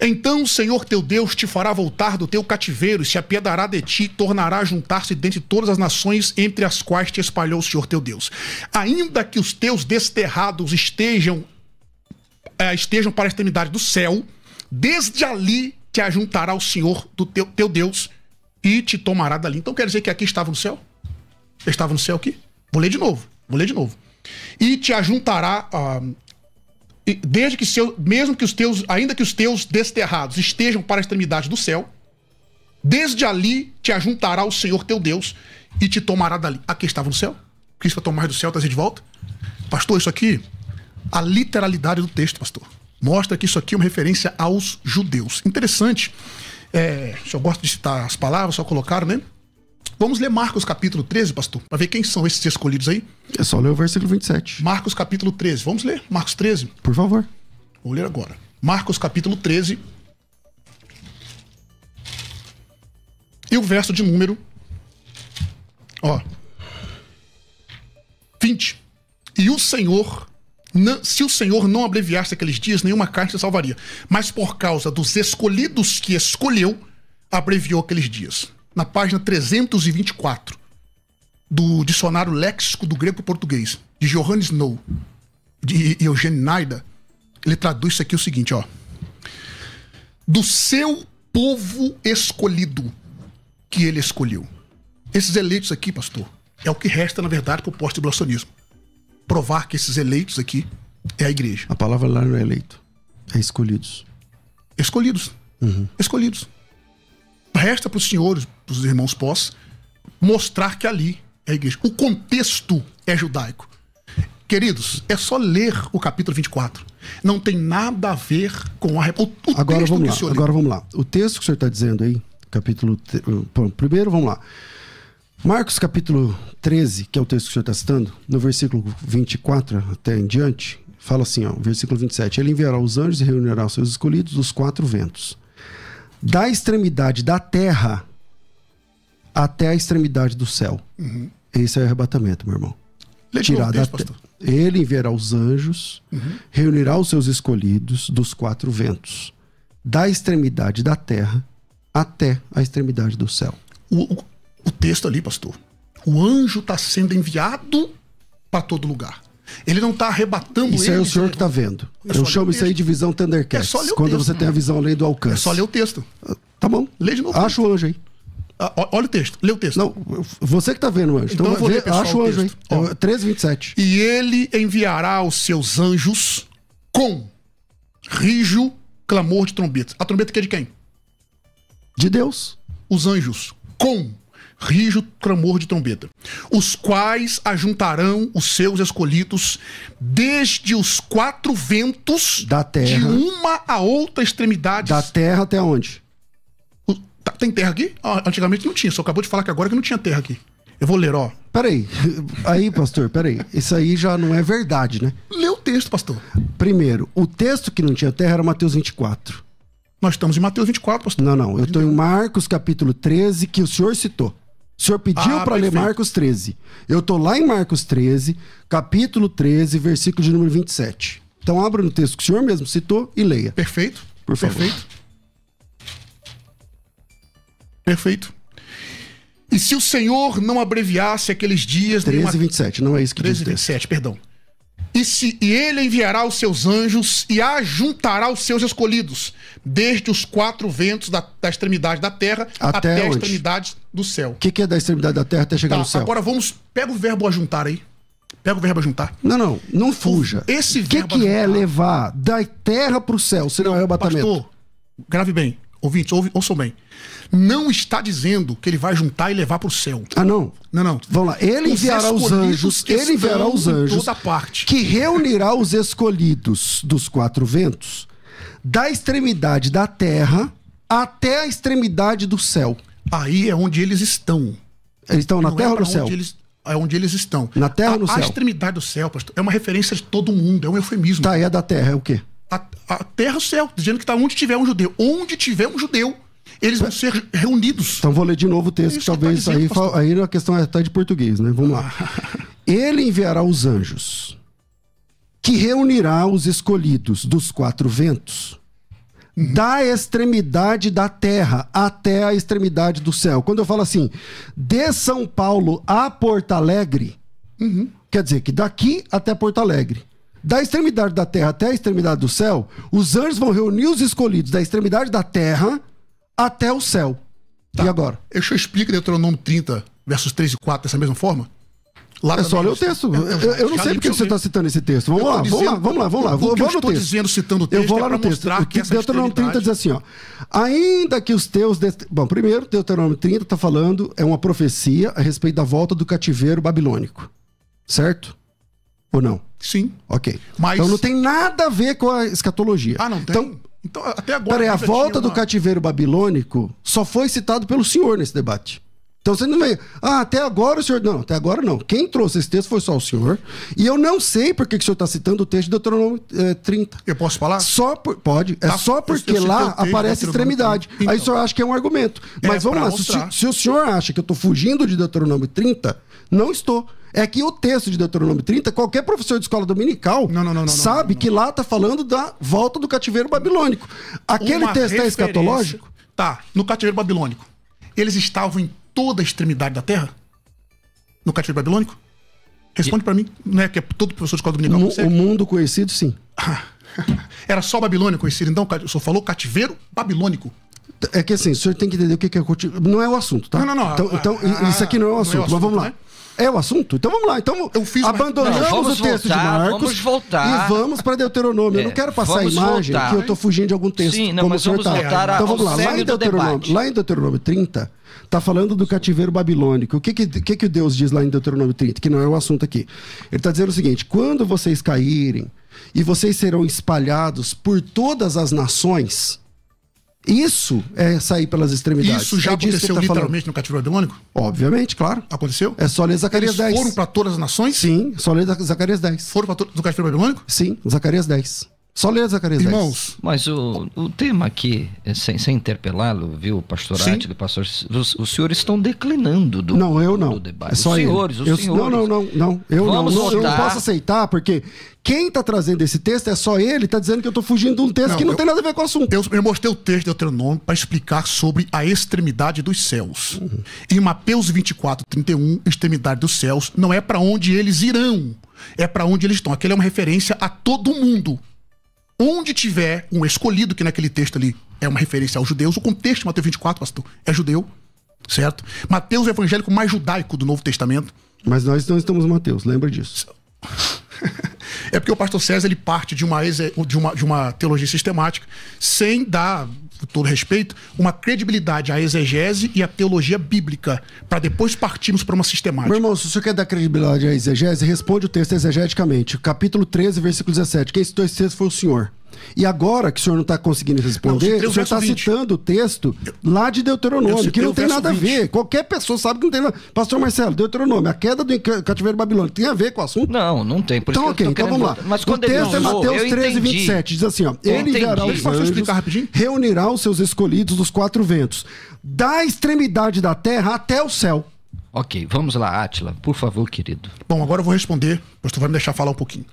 Então o Senhor teu Deus te fará voltar do teu cativeiro e se apiedará de ti, e tornará a juntar-se dentre todas as nações entre as quais te espalhou o Senhor teu Deus. Ainda que os teus desterrados estejam é, estejam para a extremidade do céu, desde ali te ajuntará o Senhor do teu, teu Deus e te tomará dali. Então quer dizer que aqui estava no céu? Estava no céu aqui? Vou ler de novo, vou ler de novo. E te ajuntará, uh, desde que seu, mesmo que os teus, ainda que os teus desterrados estejam para a extremidade do céu, desde ali te ajuntará o Senhor teu Deus e te tomará dali. Aqui estava no céu? Cristo para tomar do céu, trazer de volta? Pastor, isso aqui, a literalidade do texto, pastor, mostra que isso aqui é uma referência aos judeus. Interessante, é, eu gosto de citar as palavras, só colocaram, né? Vamos ler Marcos capítulo 13, pastor, para ver quem são esses escolhidos aí? É só ler o versículo 27. Marcos capítulo 13. Vamos ler Marcos 13? Por favor. Vou ler agora. Marcos capítulo 13. E o verso de número ó 20. E o Senhor se o Senhor não abreviasse aqueles dias, nenhuma carne se salvaria. Mas por causa dos escolhidos que escolheu, abreviou aqueles dias na página 324 do Dicionário Léxico do Greco-Português, de Johannes Snow e Eugênio Naida, ele traduz isso aqui o seguinte, ó. Do seu povo escolhido que ele escolheu. Esses eleitos aqui, pastor, é o que resta, na verdade, para o pós-tribulacionismo. Provar que esses eleitos aqui é a igreja. A palavra lá não é eleito, é escolhidos. Escolhidos. Uhum. Escolhidos. Resta para os senhores, os irmãos pós, mostrar que ali é a igreja. O contexto é judaico. Queridos, é só ler o capítulo 24. Não tem nada a ver com a o, agora vamos lá. Agora vamos lá. O texto que o senhor está dizendo aí, capítulo. Bom, uh, primeiro, vamos lá. Marcos capítulo 13, que é o texto que o senhor está citando, no versículo 24 até em diante, fala assim, ó, versículo 27. Ele enviará os anjos e reunirá os seus escolhidos dos quatro ventos. Da extremidade da terra até a extremidade do céu. Uhum. Esse é o arrebatamento, meu irmão. Tirado Deus, até... Ele enviará os anjos, uhum. reunirá os seus escolhidos dos quatro ventos, da extremidade da terra até a extremidade do céu. O, o, o texto ali, pastor. O anjo está sendo enviado para todo lugar. Ele não está arrebatando Isso é ele, é o senhor né? que está vendo. É Eu, Eu chamo isso aí de visão Thundercast. É só ler o quando texto, você mano. tem a visão além do alcance. É só ler o texto. Ah, tá bom. Lê de novo. Acha o anjo aí. Ah, olha o texto, lê o texto. Não, você que está vendo o anjo. Então, então eu vou ler, acho o anjo, hein? Ó, 13, é, 27. E ele enviará os seus anjos com rijo clamor de trombeta. A trombeta que é de quem? De Deus. Os anjos com rijo clamor de trombeta, os quais ajuntarão os seus escolhidos desde os quatro ventos da terra, de uma a outra extremidade da terra até onde? Tá, tem terra aqui? antigamente não tinha, só acabou de falar que agora que não tinha terra aqui. Eu vou ler, ó. Peraí, aí, pastor, peraí. Isso aí já não é verdade, né? Lê o texto, pastor. Primeiro, o texto que não tinha terra era Mateus 24. Nós estamos em Mateus 24, pastor. Não, não, eu estou em Marcos capítulo 13, que o senhor citou. O senhor pediu ah, para ler Marcos 13. Eu estou lá em Marcos 13, capítulo 13, versículo de número 27. Então abra no texto que o senhor mesmo citou e leia. Perfeito. Por favor. Perfeito. Perfeito. E se o Senhor não abreviasse aqueles dias. 13 e 27, não é isso que 13, diz 27, perdão. E, se, e ele enviará os seus anjos e ajuntará os seus escolhidos, desde os quatro ventos da, da extremidade da terra até, até a extremidade do céu. O que, que, é da extremidade da terra até chegar tá, no céu? Agora vamos. Pega o verbo ajuntar aí. Pega o verbo ajuntar. Não, não, não fuja. Esse O que, que é levar da terra para o céu, se não, é o abatamento? Pastor, grave bem ouvintes, ouve, ouçam bem. Não está dizendo que ele vai juntar e levar para o céu. Ah, não. Não, não. Vamos lá. Ele os enviará os anjos, ele enviará os anjos. toda parte. Que reunirá os escolhidos dos quatro ventos, da extremidade da terra até a extremidade do céu. Aí é onde eles estão. Eles estão na não é terra é ou no céu? Eles, é onde eles estão. Na terra a, ou no céu? A extremidade do céu, pastor, é uma referência de todo mundo, é um eufemismo. Tá, é da terra é o quê? a, a terra céu, dizendo que está onde tiver um judeu. Onde tiver um judeu, eles vão ser reunidos. Então vou ler de novo o é texto, é que tá talvez tá dizendo, aí, aí a questão é até de português, né? Vamos lá. Ele enviará os anjos, que reunirá os escolhidos dos quatro ventos, da extremidade da terra até a extremidade do céu. Quando eu falo assim, de São Paulo a Porto Alegre, uhum. quer dizer que daqui até Porto Alegre da extremidade da terra até a extremidade do céu, os anjos vão reunir os escolhidos da extremidade da terra até o céu. Tá. E agora? Eu explicar explico Deuteronômio 30, versos 3 e 4, dessa mesma forma? Lá é só ler o tá- texto. É, eu, eu, não sei porque você está citando esse texto. Vamos lá, dizendo, vamos lá, vamos lá, vamos lá. Vou, vou estou texto. dizendo, citando o texto, eu vou é lá no é texto. O que Deuteronômio 30 diz assim, ó. Ainda que os teus... Bom, primeiro, Deuteronômio 30 está falando, é uma profecia a respeito da volta do cativeiro babilônico. Certo? Ou não? Sim. Ok. Mas... Então não tem nada a ver com a escatologia. Ah, não tem? Então, então até agora. Peraí, a volta uma... do cativeiro babilônico só foi citado pelo senhor nesse debate. Então você não veio. Ah, até agora o senhor. Não, até agora não. Quem trouxe esse texto foi só o senhor. E eu não sei por que, que o senhor está citando o texto de Deuteronômio é, eh, 30. Eu posso falar? Só por... Pode. É tá, só porque lá aparece extremidade. Então, Aí o senhor acha que é um argumento. É Mas é, vamos lá. Se, se, o senhor acha que eu estou fugindo de Deuteronômio 30, não estou é que o texto de Deuteronômio 30, qualquer professor de escola dominical não, não, não, sabe que lá está falando da volta do cativeiro babilônico. Aquele Uma texto é escatológico? Tá, no cativeiro babilônico. Eles estavam em toda a extremidade da terra? No cativeiro babilônico? Responde para mim, né? que é todo professor de escola dominical no, O mundo conhecido, sim. Era só Babilônia conhecida, então o senhor falou cativeiro babilônico. É que assim, o senhor tem que entender o que é cativeiro. Não é o assunto, tá? Não, não, não. Então, a, então a, ah, isso aqui não é o assunto, não é o assunto mas vamos lá. Né? É o assunto? Então vamos lá. Então abandonamos não, o texto voltar, de Marcos. Vamos voltar. E vamos para Deuteronômio. É, eu não é, quero passar a imagem voltar. que eu estou fugindo de algum texto. Sim, não, como mas vamos tá. Então vamos lá. Lá em, Deuteronômio, lá em Deuteronômio 30, está falando do cativeiro babilônico. O que que, que que Deus diz lá em Deuteronômio 30? Que não é o assunto aqui. Ele está dizendo o seguinte: quando vocês caírem e vocês serão espalhados por todas as nações isso é sair pelas extremidades. Isso já é aconteceu tá literalmente falando. no cativeiro babilônico? Obviamente, claro. Aconteceu? É só ler Zacarias Eles 10. Foram para todas as nações? Sim, só ler Zacarias 10. Foram para todo o cativeiro babilônico? Sim, Zacarias 10. Só ler, Zacarias. Irmãos. Mas o, o tema aqui, eh, sem, sem interpelá-lo, viu, pastor Átila, pastor, os, os, senhores estão declinando do, não, eu não. debate. É só os senhores, os eu, senhores. Não, não, não, Eu, Vamos não, eu não posso aceitar, porque quem está trazendo esse texto é só ele, está dizendo que eu estou fugindo de um texto não, que não eu, tem nada a ver com o assunto. Eu, eu mostrei o texto de Deuteronômio para explicar sobre a extremidade dos céus. Uhum. Em Mateus 24, 31, extremidade dos céus não é para onde eles irão, é para onde eles estão. aquele é uma referência a todo mundo onde tiver um escolhido, que naquele texto ali é uma referência aos judeus, o contexto de Mateus 24, pastor, é judeu, certo? Mateus é o evangélico mais judaico do Novo Testamento. Mas nós não estamos Mateus, lembra disso. É porque o pastor César ele parte de uma, de uma, de uma teologia sistemática sem dar com todo respeito, uma credibilidade à exegese e à teologia bíblica, para depois partirmos para uma sistemática. Meu irmão, se você quer dar credibilidade à exegese, responde o texto exegeticamente. Capítulo 13, versículo 17. Quem citou esse texto foi o senhor. E agora que o senhor não está conseguindo responder, não, o, o senhor está citando o texto lá de Deuteronômio, que não tem nada 20. a ver. Qualquer pessoa sabe que não tem nada. Pastor Marcelo, Deuteronômio, a queda do cativeiro babilônico tem a ver com o assunto? Não, não tem. então, ok, então vamos lá. Mas o texto é Mateus 13, 27. Diz assim, ó. ele entendi. enviará os anjos, explicar rapidinho? reunirá agarrar os seus escolhidos dos quatro ventos, da extremidade da terra até o céu. Ok, vamos lá, Átila, por favor, querido. Bom, agora eu vou responder, pois tu vai me deixar falar um pouquinho.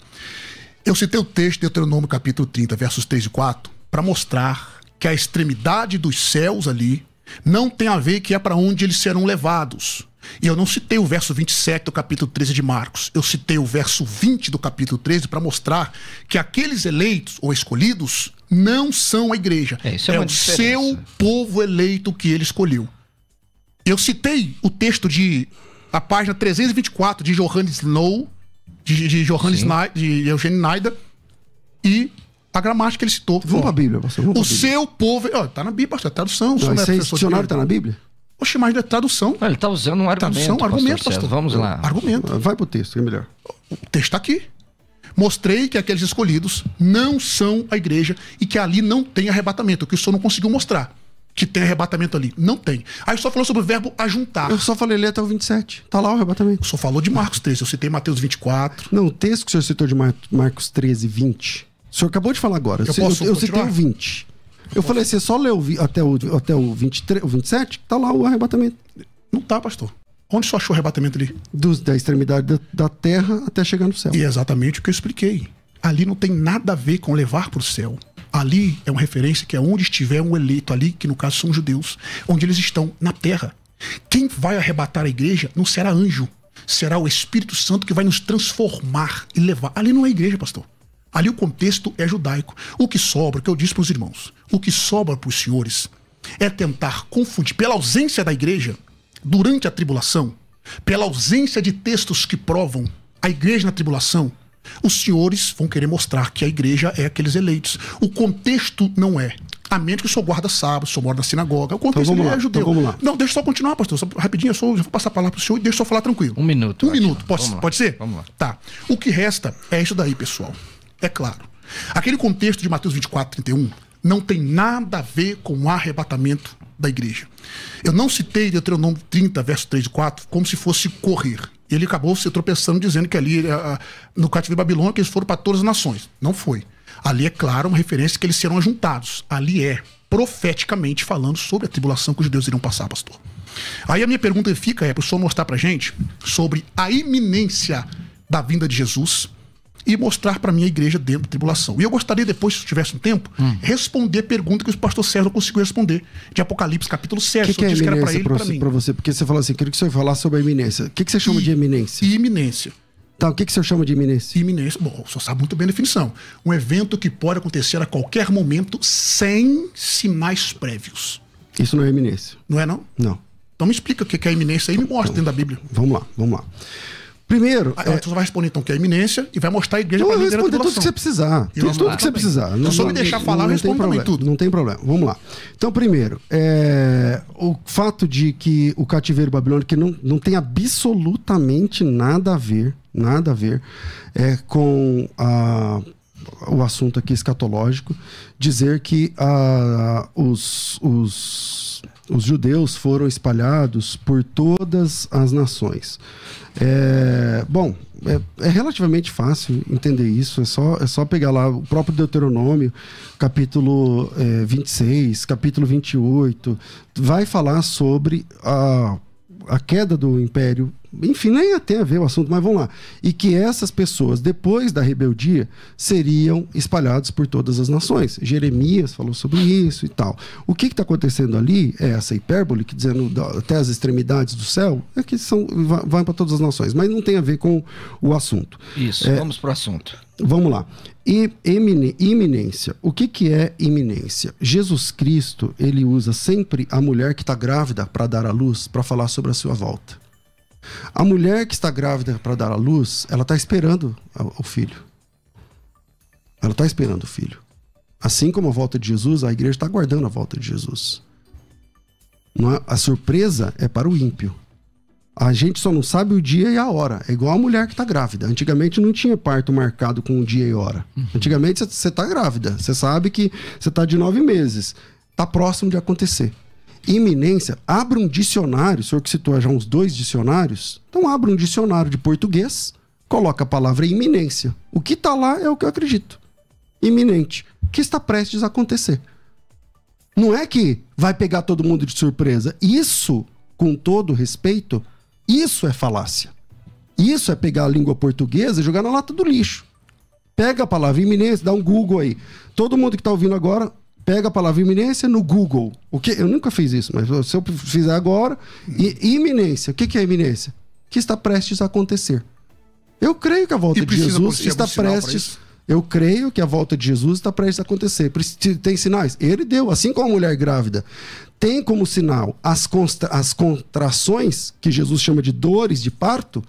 Eu citei o texto de Deuteronômio capítulo 30, versos 3 e 4, para mostrar que a extremidade dos céus ali não tem a ver que é para onde eles serão levados. E eu não citei o verso 27 do capítulo 13 de Marcos. Eu citei o verso 20 do capítulo 13 para mostrar que aqueles eleitos ou escolhidos não são a igreja. É, é, é o diferença. seu povo eleito que ele escolheu. Eu citei o texto de a página 324 de Johannes Snow, de, de Johannes Naida, de Eugênio Naida, e a gramática que ele citou. Vamos para a Bíblia, pastor. Vamos o Bíblia. seu povo. Ó, tá na Bíblia, pastor, é tradução. Não, não é dicionário está na Bíblia? Oxe, mas é tradução. Ele está usando um argumento. Tradução, pastor argumento, pastor. Vamos lá. Argumento. Vai para o texto, que é melhor. O texto está aqui. Mostrei que aqueles escolhidos não são a igreja e que ali não tem arrebatamento, que o senhor não conseguiu mostrar que tem arrebatamento ali. Não tem. Aí só falou sobre o verbo ajuntar. Eu só falei ler até o 27. Tá lá o arrebatamento. o senhor falou de Marcos 13. Eu citei Mateus 24. Não, o texto que o senhor citou de Mar Marcos 13, 20. O senhor acabou de falar agora. Eu, Se, posso eu, eu citei o 20. Eu falei, você só leu até o, até o, 23, o 27, que tá lá o arrebatamento. Não tá, pastor. Onde só achou o arrebatamento ali? Dos, da extremidade da, da terra até chegar no céu. E é exatamente o que eu expliquei. Ali não tem nada a ver com levar para o céu. Ali é uma referência que é onde estiver um eleito ali, que no caso são os judeus, onde eles estão na terra. Quem vai arrebatar a igreja não será anjo, será o Espírito Santo que vai nos transformar e levar. Ali não é igreja, pastor. Ali o contexto é judaico. O que sobra, o que eu disse para os irmãos, o que sobra para os senhores é tentar confundir, pela ausência da igreja, durante a tribulação, pela ausência de textos que provam a igreja na tribulação, os senhores vão querer mostrar que a igreja é aqueles eleitos. O contexto não é. A menos que o senhor guarda sábado, o senhor mora na sinagoga. O então contexto é então, não lá, é judeu. Então, não, deixa eu só continuar, pastor. Só, rapidinho, eu, só, vou passar a palavra para o senhor e deixa eu só falar tranquilo. Um minuto. Um minuto. Pode, pode ser? Vamos lá. Tá. O que resta é isso daí, pessoal. É claro. Aquele contexto de Mateus 24, 31 não tem nada a ver com o arrebatamento da igreja. Eu não citei Deuteronômio 30, verso 3 e 4, como se fosse correr. Ele acabou se tropeçando, dizendo que ali, eh, eh, no cativeiro Babilônia eles foram para todas as nações. Não foi. Ali é claro uma referência que eles serão ajuntados. Ali é profeticamente falando sobre a tribulação que os judeus irão passar, pastor. Aí a minha pergunta fica é para o senhor mostrar para gente sobre a iminência da vinda de Jesus e mostrar para minha igreja dentro da tribulação. E eu gostaria depois, se tivesse um tempo, hum. responder a pergunta que o pastor Sérgio não conseguiu responder, de Apocalipse capítulo 7. O que, que é disse que era para ele para você? Porque você falou assim, queria que você falasse sobre a eminência. O que, que você chama I, de eminência? Iminência. Tá, o que, que o senhor chama de iminência? Iminência, bom, o senhor sabe muito bem a definição. Um evento que pode acontecer a qualquer momento sem sinais prévios. Isso não é iminência. Não é, não? Não. Então me explica o que é iminência aí e me mostra então, dentro da Bíblia. Vamos lá, vamos lá. Primeiro. Aí, ah, então é... Tu vai responder então que é iminência e vai mostrar a igreja para a liderança responder tudo que você precisar. tudo, tudo que você precisar. Não, então, só me deixar não, falar, não, eu respondo problema, tudo. Não tem problema. Vamos lá. Então, primeiro, é... o fato de que o cativeiro babilônico não, não tem absolutamente nada a ver, nada a ver é, com a o assunto aqui escatológico, dizer que ah, os, os os judeus foram espalhados por todas as nações. É, bom, é, é, relativamente fácil entender isso, é só, é só pegar lá o próprio Deuteronômio, capítulo é, 26, capítulo 28, vai falar sobre a, a queda do Império enfim, nem tem a ver o assunto, mas vamos lá. E que essas pessoas, depois da rebeldia, seriam espalhadas por todas as nações. Jeremias falou sobre isso e tal. O que está acontecendo ali é essa hipérbole, que dizendo até as extremidades do céu, é que são, vai para todas as nações, mas não tem a ver com o assunto. Isso, é, vamos para o assunto. Vamos lá. E emine, iminência. O que, que é iminência? Jesus Cristo, ele usa sempre a mulher que está grávida para dar à luz, para falar sobre a sua volta. A mulher que está grávida para dar à luz, ela está esperando o filho. Ela está esperando o filho. Assim como a volta de Jesus, a igreja está aguardando a volta de Jesus. É? A surpresa é para o ímpio. A gente só não sabe o dia e a hora. É igual a mulher que está grávida. Antigamente não tinha parto marcado com o dia e hora. Uhum. Antigamente você está grávida. Você sabe que você está de nove meses. Está próximo de acontecer iminência, abra um dicionário, o senhor que citou já uns dois dicionários, então abra um dicionário de português, coloca a palavra iminência. O que está lá é o que eu acredito. Iminente. Que está prestes a acontecer. Não é que vai pegar todo mundo de surpresa. Isso, com todo respeito, isso é falácia. Isso é pegar a língua portuguesa e jogar na lata do lixo. Pega a palavra iminência, dá um Google aí. Todo mundo que está ouvindo agora, pega a palavra iminência no Google. O que eu nunca fiz isso, mas se eu fizer agora, e iminência, o que, é iminência? Que está prestes a acontecer. Eu creio que a volta de Jesus está prestes. Eu creio que a volta de Jesus está prestes a acontecer. Tem sinais? Ele deu, assim como a mulher grávida. Tem como sinal as, as contrações, que Jesus chama de dores de parto,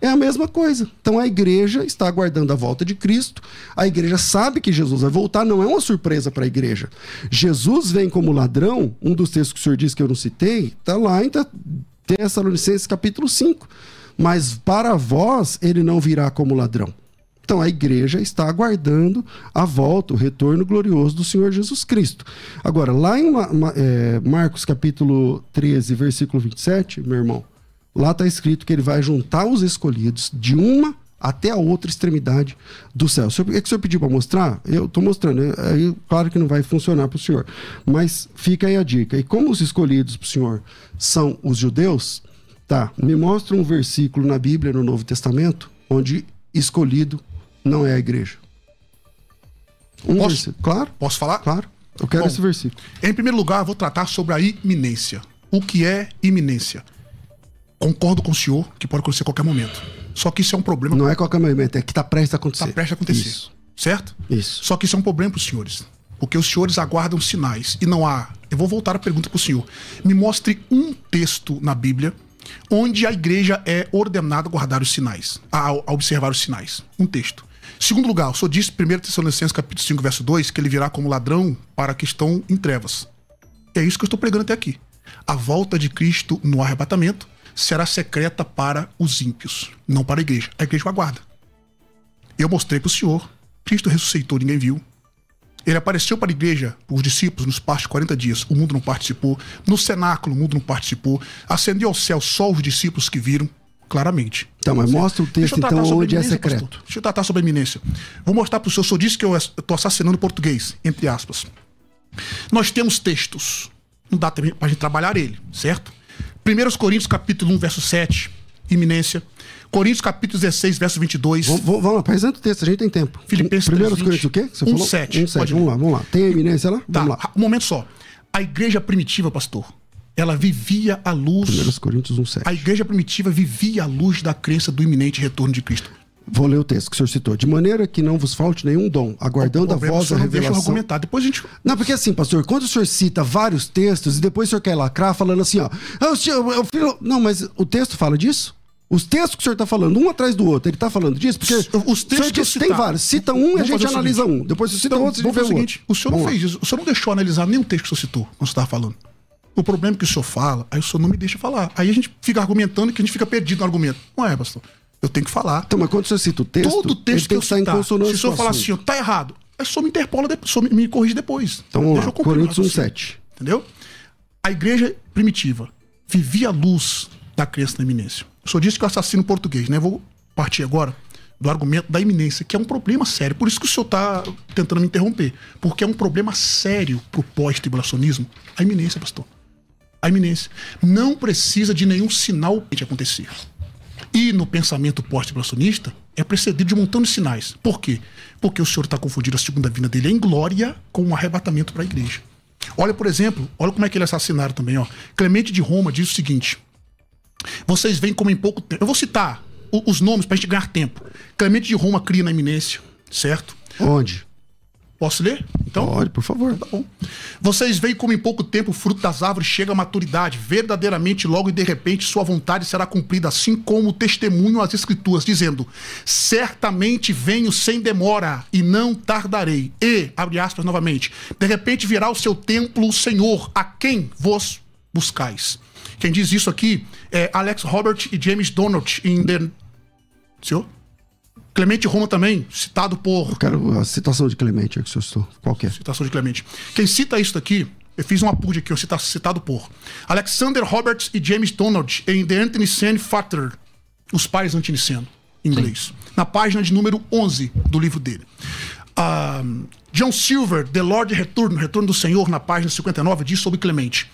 é a mesma coisa. Então a igreja está aguardando a volta de Cristo. A igreja sabe que Jesus vai voltar, não é uma surpresa para a igreja. Jesus vem como ladrão, um dos textos que o senhor disse que eu não citei, está lá em Tessalonicenses capítulo 5. Mas para vós ele não virá como ladrão. Então a igreja está aguardando a volta, o retorno glorioso do Senhor Jesus Cristo. Agora, lá em é, Marcos capítulo 13, versículo 27, meu irmão, Lá está escrito que ele vai juntar os escolhidos de uma até a outra extremidade do céu. O é que o senhor pediu para mostrar? Eu estou mostrando. É, aí, claro que não vai funcionar para o senhor. Mas fica aí a dica. E como os escolhidos para o senhor são os judeus, tá? Me mostra um versículo na Bíblia, no Novo Testamento, onde escolhido não é a igreja. Um Posso? Versículo. Claro. Posso falar? Claro. Eu quero Bom, esse versículo. Em primeiro lugar, vou tratar sobre a iminência. O que é iminência? concordo com o senhor que pode acontecer a qualquer momento. Só que isso é um problema. Não é qualquer momento, é que está prestes a tá acontecer. Está prestes a acontecer. Isso. Certo? Isso. Só que isso é um problema para os senhores. Porque os senhores aguardam sinais e não há. Eu vou voltar a pergunta para o senhor. Me mostre um texto na Bíblia onde a igreja é ordenada a guardar os sinais, a, a observar os sinais. Um texto. Segundo lugar, o senhor diz, 1 Tessalonicenses capítulo 5, verso 2, que ele virá como ladrão para que estão em trevas. É isso que eu estou pregando até aqui. A volta de Cristo no arrebatamento será secreta para os ímpios, não para a igreja. A igreja o aguarda. Eu mostrei para o Senhor, Cristo ressuscitou, ninguém viu. Ele apareceu para a igreja, os discípulos, nos parte 40 dias, o mundo não participou. No cenáculo, o mundo não participou. Ascendeu ao céu só os discípulos que viram, claramente. Tá, então, mas mostra o texto, então, onde é secreto. Pastor. Deixa eu tratar sobre a eminência. Vou mostrar para o senhor, o senhor disse que eu estou assassinando português, entre aspas. Nós temos textos, não dá tempo para a gente trabalhar ele, certo? 1 Coríntios capítulo 1, verso 7, iminência. Coríntios capítulo 16, verso 22. Vamos, vamos lá, apresenta o texto, a gente tem tempo. Filipenses 1 Coríntios o quê? Você 1, falou? 7. 1, 7. Vamos lá, vamos lá. Tem a iminência lá? Tá, lá. um momento só. A igreja primitiva, pastor, ela vivia a luz. 1 Coríntios 1, 7. A igreja primitiva vivia a luz da crença do iminente retorno de Cristo. Vou ler o texto que o senhor citou. De maneira que não vos falte nenhum dom, aguardando a voz da é revelação. Deixa eu argumentar, depois a gente. Não, porque assim, pastor, quando o senhor cita vários textos e depois o senhor quer lacrar falando assim, ó. Ah, o senhor, eu, eu, não, mas o texto fala disso? Os textos que o senhor está falando, um atrás do outro, ele está falando disso? Porque os textos que citar, tem vários. Cita um e a gente analisa um. Depois você cita então, outro, e vê o seguinte, O senhor não fez isso. O senhor não deixou analisar nenhum texto que o senhor citou quando você estava falando. O problema é que o senhor fala, aí o senhor não me deixa falar. Aí a gente fica argumentando que a gente fica perdido no argumento. Não é, pastor. Eu tenho que falar. Então, mas quando você cita o texto, todo o texto que eu citar, em consonância se o senhor falar assim, ó, tá errado, aí o senhor me interpola, depois, me, me corrige depois. Então, vamos Deixa lá, Coríntios 1,7. Entendeu? A igreja primitiva vivia a luz da crença na iminência. O senhor disse que o assassino português, né? Vou partir agora do argumento da iminência, que é um problema sério. Por isso que o senhor está tentando me interromper. Porque é um problema sério pro pós-tribulacionismo. A iminência, pastor. A iminência. Não precisa de nenhum sinal de acontecer. E no pensamento pós-tribulacionista, é precedido de um montão de sinais. Por quê? Porque o Senhor está confundindo a segunda vinda dele em glória com um arrebatamento para a igreja. Olha, por exemplo, olha como é que ele é assassinado também. Ó. Clemente de Roma diz o seguinte: vocês veem como em pouco tempo. Eu vou citar os nomes para a gente ganhar tempo. Clemente de Roma cria na iminência, certo? Onde? Posso ler? Então, Pode, por favor. Então tá bom. Vocês veem como em pouco tempo o fruto das árvores chega à maturidade, verdadeiramente logo e de repente sua vontade será cumprida, assim como o testemunho às escrituras, dizendo: Certamente venho sem demora e não tardarei. E, abre aspas novamente, de repente virá o seu templo o Senhor, a quem vos buscais. Quem diz isso aqui é Alex Robert e James Donald em The... Senhor? Clemente Roma também, citado por. Eu quero a citação de Clemente, é que eu estou. citou. Qual que é? Citação de Clemente. Quem cita isso aqui, eu fiz um apurd aqui, eu cita, citado por. Alexander Roberts e James Donald em The Anthony Sen Factor, Os Pais Antiniceno, em inglês. Sim. Na página de número 11 do livro dele. Ah, John Silver, The Lord Return, Retorno do Senhor, na página 59, diz sobre Clemente.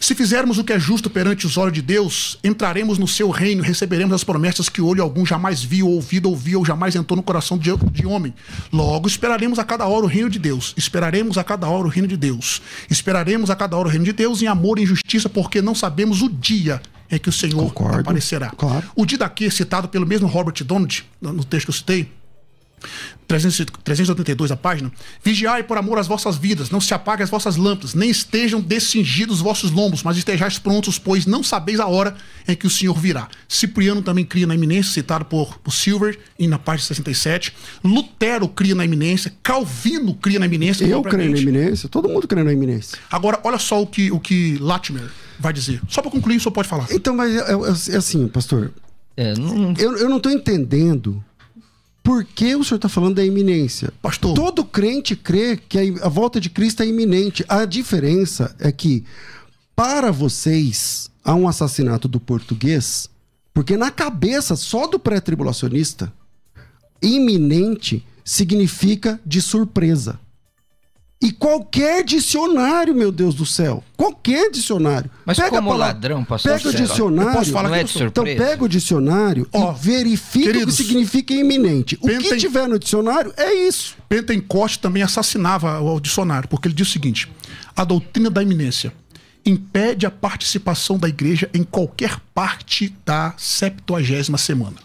Se fizermos o que é justo perante os olhos de Deus, entraremos no seu reino, receberemos as promessas que olho algum jamais viu, ouvido, ouviu ou jamais entrou no coração de, de homem. Logo, esperaremos a cada hora o reino de Deus. Esperaremos a cada hora o reino de Deus. Esperaremos a cada hora o reino de Deus em amor e em justiça, porque não sabemos o dia em que o Senhor Concordo, aparecerá. Claro. O dia daqui, citado pelo mesmo Robert Donald, no texto que eu citei, 382 a página. Vigiai por amor às vossas vidas, não se apaguem as vossas lâmpadas, nem estejam descingidos vossos lombos, mas estejais prontos, pois não sabeis a hora em que o Senhor virá. Cipriano também cria na iminência, citado por, por Silver, e na página 67. Lutero cria na iminência, Calvino cria na iminência. Eu creio na iminência, todo mundo crê na iminência. Agora, olha só o que, o que Latimer vai dizer. Só para concluir, o senhor pode falar. Então, mas é, é, é assim, pastor. É, não... Eu, eu não estou entendendo por que o senhor está falando da iminência? Pastor. Todo crente crê que a volta de Cristo é iminente. A diferença é que, para vocês, há um assassinato do português, porque na cabeça só do pré-tribulacionista, iminente significa de surpresa. E qualquer dicionário, meu Deus do céu. Qualquer dicionário. Mas pega como palavra, ladrão, pastor Pega o dicionário. Posso falar não é de surpresa. Então pega o dicionário oh, e verifica queridos, o que significa iminente. O Penten... que tiver no dicionário é isso. Pentecoste também assassinava o dicionário, porque ele diz o seguinte: a doutrina da iminência impede a participação da igreja em qualquer parte da septuagésima semana.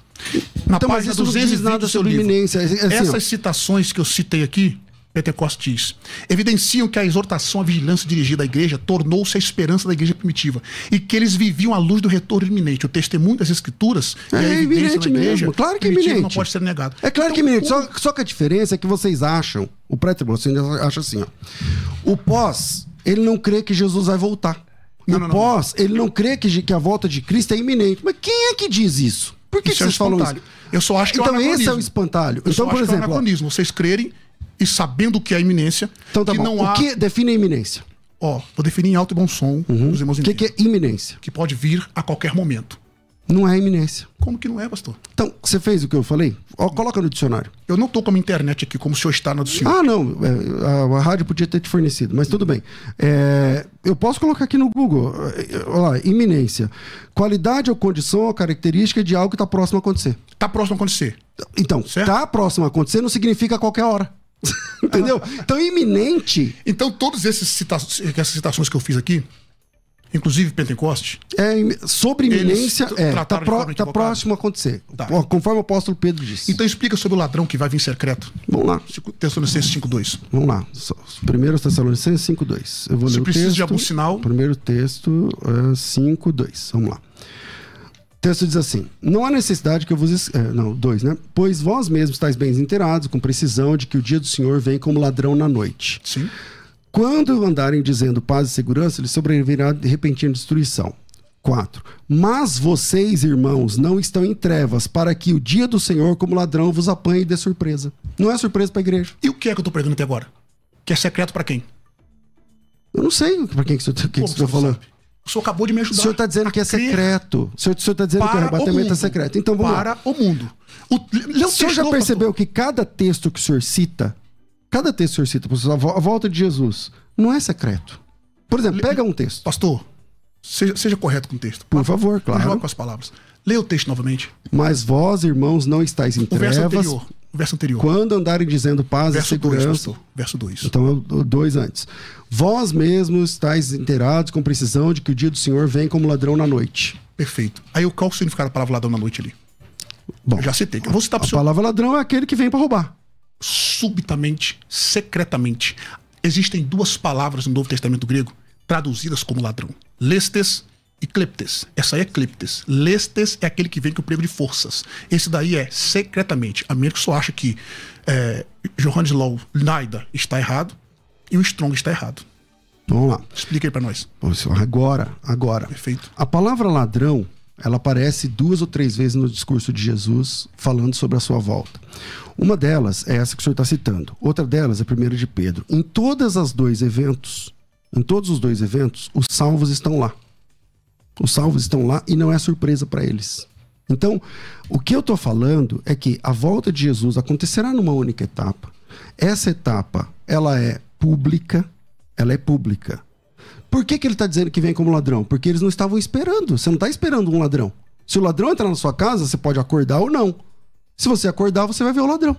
Na então, página mas isso 220 não diz nada sobre iminência. É assim, Essas ó. citações que eu citei aqui Pentecostes, evidenciam que a exortação à vigilância dirigida à igreja tornou-se a esperança da igreja primitiva e que eles viviam à luz do retorno iminente. O testemunho das escrituras é, e a é, é evidência da igreja mesmo. Claro que é iminente. não pode ser negado. É claro então, que é então, iminente. Só, só, que a diferença é que vocês acham, o pré-tribulacionista acha assim, ó, o pós, ele não crê que Jesus vai voltar. O não, não, pós, não. ele não crê que, que a volta de Cristo é iminente. Mas quem é que diz isso? Por que, isso que vocês é um falam isso? Eu só acho que então, é um então, esse é o espantalho. Eu então, por exemplo, é um vocês crerem e sabendo o que é iminência. Então tá que bom. Não há... O que define a iminência? Ó, vou definir em alto e bom som uhum. os irmãos O que, que é iminência? Que pode vir a qualquer momento. Não é iminência. Como que não é, pastor? Então, você fez o que eu falei? Ó, coloca no dicionário. Eu não tô com a minha internet aqui, como o senhor está na do senhor. Ah, não. É, a, a, rádio podia ter te fornecido, mas tudo bem. É, eu posso colocar aqui no Google. É, olha lá, iminência. Qualidade ou condição ou característica de algo que está próximo a acontecer. Está próximo a acontecer. Então, está próximo a acontecer não significa a qualquer hora. Entendeu? Então, é iminente. Então, todas essas citações que eu fiz aqui, inclusive Pentecoste. É, sobre iminência, é, tá pró tá próximo a acontecer. Tá. Conforme o apóstolo Pedro disse. Então, explica sobre o ladrão que vai vir secreto. Vamos lá. Tessalonicenses 5,2. Vamos lá. Primeiro Tessalonicenses 5,2. Eu vou Se ler o texto. Se precisa de algum sinal. Primeiro texto, é, 5,2. Vamos lá texto diz assim: Não há necessidade que eu vos. É, não, dois, né? Pois vós mesmos estáis bem inteirados, com precisão, de que o dia do Senhor vem como ladrão na noite. Sim. Quando andarem dizendo paz e segurança, ele sobrevirá de repentina destruição. 4. Mas vocês, irmãos, não estão em trevas, para que o dia do Senhor, como ladrão, vos apanhe de surpresa. Não é surpresa para a igreja. E o que é que eu estou pregando até agora? Que é secreto para quem? Eu não sei para quem que você está tá falando. Sabe? O senhor acabou de me ajudar. O senhor está dizendo que é secreto. O senhor está dizendo que o arrebatamento é secreto. Então vamos Para lá. o mundo. O, o senhor já percebeu pastor. que cada texto que o senhor cita, cada texto que o senhor cita, a volta de Jesus, não é secreto. Por exemplo, pega um texto. Pastor, seja, seja correto com o texto. Por favor, claro. Não joga com as palavras. Leia o texto novamente. Mas vós, irmãos, não estáis em o trevas. Verso anterior. Verso anterior. Quando andarem dizendo paz verso e segurança. Dois, verso 2. Então, dois antes. Vós mesmos estáis inteirados com precisão de que o dia do Senhor vem como ladrão na noite. Perfeito. Aí qual o significado da palavra ladrão na noite ali? Bom, Eu já citei. Eu vou citar a, a palavra ladrão é aquele que vem para roubar. Subitamente, secretamente. Existem duas palavras no Novo Testamento grego traduzidas como ladrão. Lestes Ecliptes. Essa aí é Ecliptes. Lestes é aquele que vem com o prego de forças. Esse daí é secretamente. A menos que só acha que é, Johannes Law Naida está errado e o Strong está errado. Vamos lá. Explica aí pra nós. É agora, agora. Perfeito. A palavra ladrão, ela aparece duas ou três vezes no discurso de Jesus falando sobre a sua volta. Uma delas é essa que o senhor está citando. Outra delas é a primeira de Pedro. Em todas as dois eventos, em todos os dois eventos, os salvos estão lá. Os salvos estão lá e não é surpresa para eles. Então, o que eu estou falando é que a volta de Jesus acontecerá numa única etapa. Essa etapa, ela é pública, ela é pública. Por que, que ele está dizendo que vem como ladrão? Porque eles não estavam esperando. Você não está esperando um ladrão. Se o ladrão entrar na sua casa, você pode acordar ou não. Se você acordar, você vai ver o ladrão.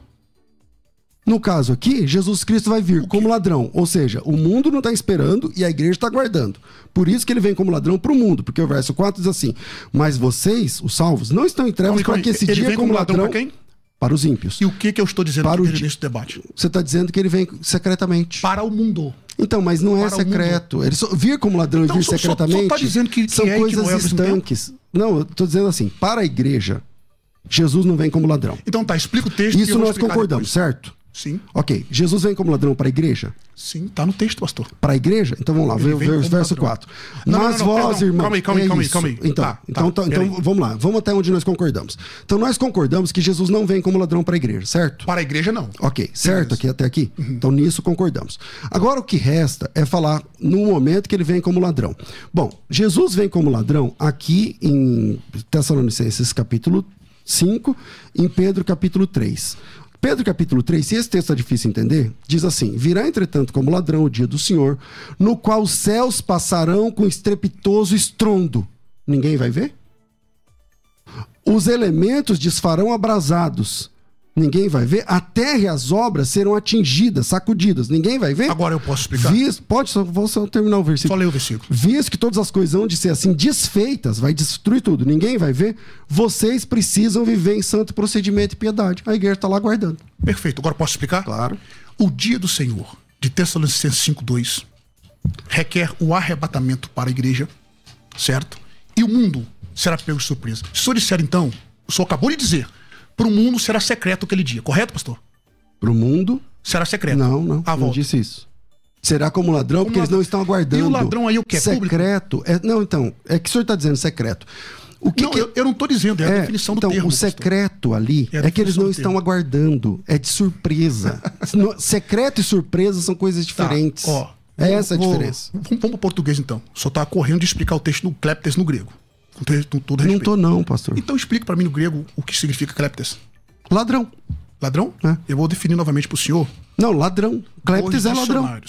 No caso aqui, Jesus Cristo vai vir como ladrão, ou seja, o mundo não está esperando e a igreja está guardando. Por isso que ele vem como ladrão para o mundo, porque o verso 4 diz assim: Mas vocês, os salvos, não estão em trevas para que esse ele dia vem é como, ladrão. ladrão para quem? Para os ímpios. E o que, que eu estou dizendo para o di... nesse debate? Você está dizendo que ele vem secretamente. Para o mundo. Então, mas não é para secreto. Ele só, vir como ladrão então, e vir só, secretamente. Só, tá dizendo que, que são é, coisas que não é estanques. Não, eu estou dizendo assim, para a igreja, Jesus não vem como ladrão. Então tá, explica o texto. Isso nós concordamos, depois. certo? Sim. Ok. Jesus vem como ladrão para a igreja? Sim, está no texto, pastor. Para a igreja? Então vamos lá, ver, ver, verso ladrão. 4. Não, Mas não, não, vós, perdão. irmão. Calma aí, calma aí, é calma aí. Calma aí. Então, tá, então, tá, então, então vamos lá, vamos até onde nós concordamos. Então nós concordamos que Jesus não vem como ladrão para a igreja, certo? Para a igreja, não. Ok, certo, aqui até aqui. Uhum. Então nisso concordamos. Agora o que resta é falar no momento que ele vem como ladrão. Bom, Jesus vem como ladrão aqui em Tessalonicenses capítulo 5, em Pedro capítulo 3. Pedro capítulo 3, se esse texto é difícil entender, diz assim: Virá, entretanto, como ladrão o dia do Senhor, no qual os céus passarão com estrepitoso estrondo. Ninguém vai ver? Os elementos desfarão abrasados, Ninguém vai ver. A terra e as obras serão atingidas, sacudidas. Ninguém vai ver. Agora eu posso explicar. pode, só vou só terminar o versículo. Falei o versículo. Visto que todas as coisas vão de ser assim desfeitas, vai destruir tudo. Ninguém vai ver. Vocês precisam viver em santo procedimento e piedade. A igreja está lá guardando. Perfeito. Agora posso explicar? Claro. O dia do Senhor, de Tessalonicenses 5:2, requer o arrebatamento para a igreja, certo? E o mundo será pego de surpresa. Se o senhor disser então, o senhor acabou de dizer para o mundo será secreto aquele dia, correto, pastor? Para o mundo? Será secreto. Não, não. A ah, não disse isso. Será como ladrão, como porque ladrão. eles não estão aguardando. E o ladrão aí o que é Secreto. É, não, então, é que o senhor está dizendo secreto. O que não, que... É- eu, eu, não estou dizendo, é, é, então, é, a definição do termo. Então, o secreto pastor. ali é, é, que eles não estão aguardando, é de surpresa. secreto e surpresa são coisas tá, diferentes. Tá, ó, é essa vou, a diferença. Vamos, para o português, então. Só está correndo de explicar o texto do Cleptes no grego. Com todo respeito. Não tô não, pastor. Então explique para mim no grego o que significa kleptes Ladrão. Ladrão? É. Eu vou definir novamente para o senhor. Não, ladrão. Cleptes é ladrão.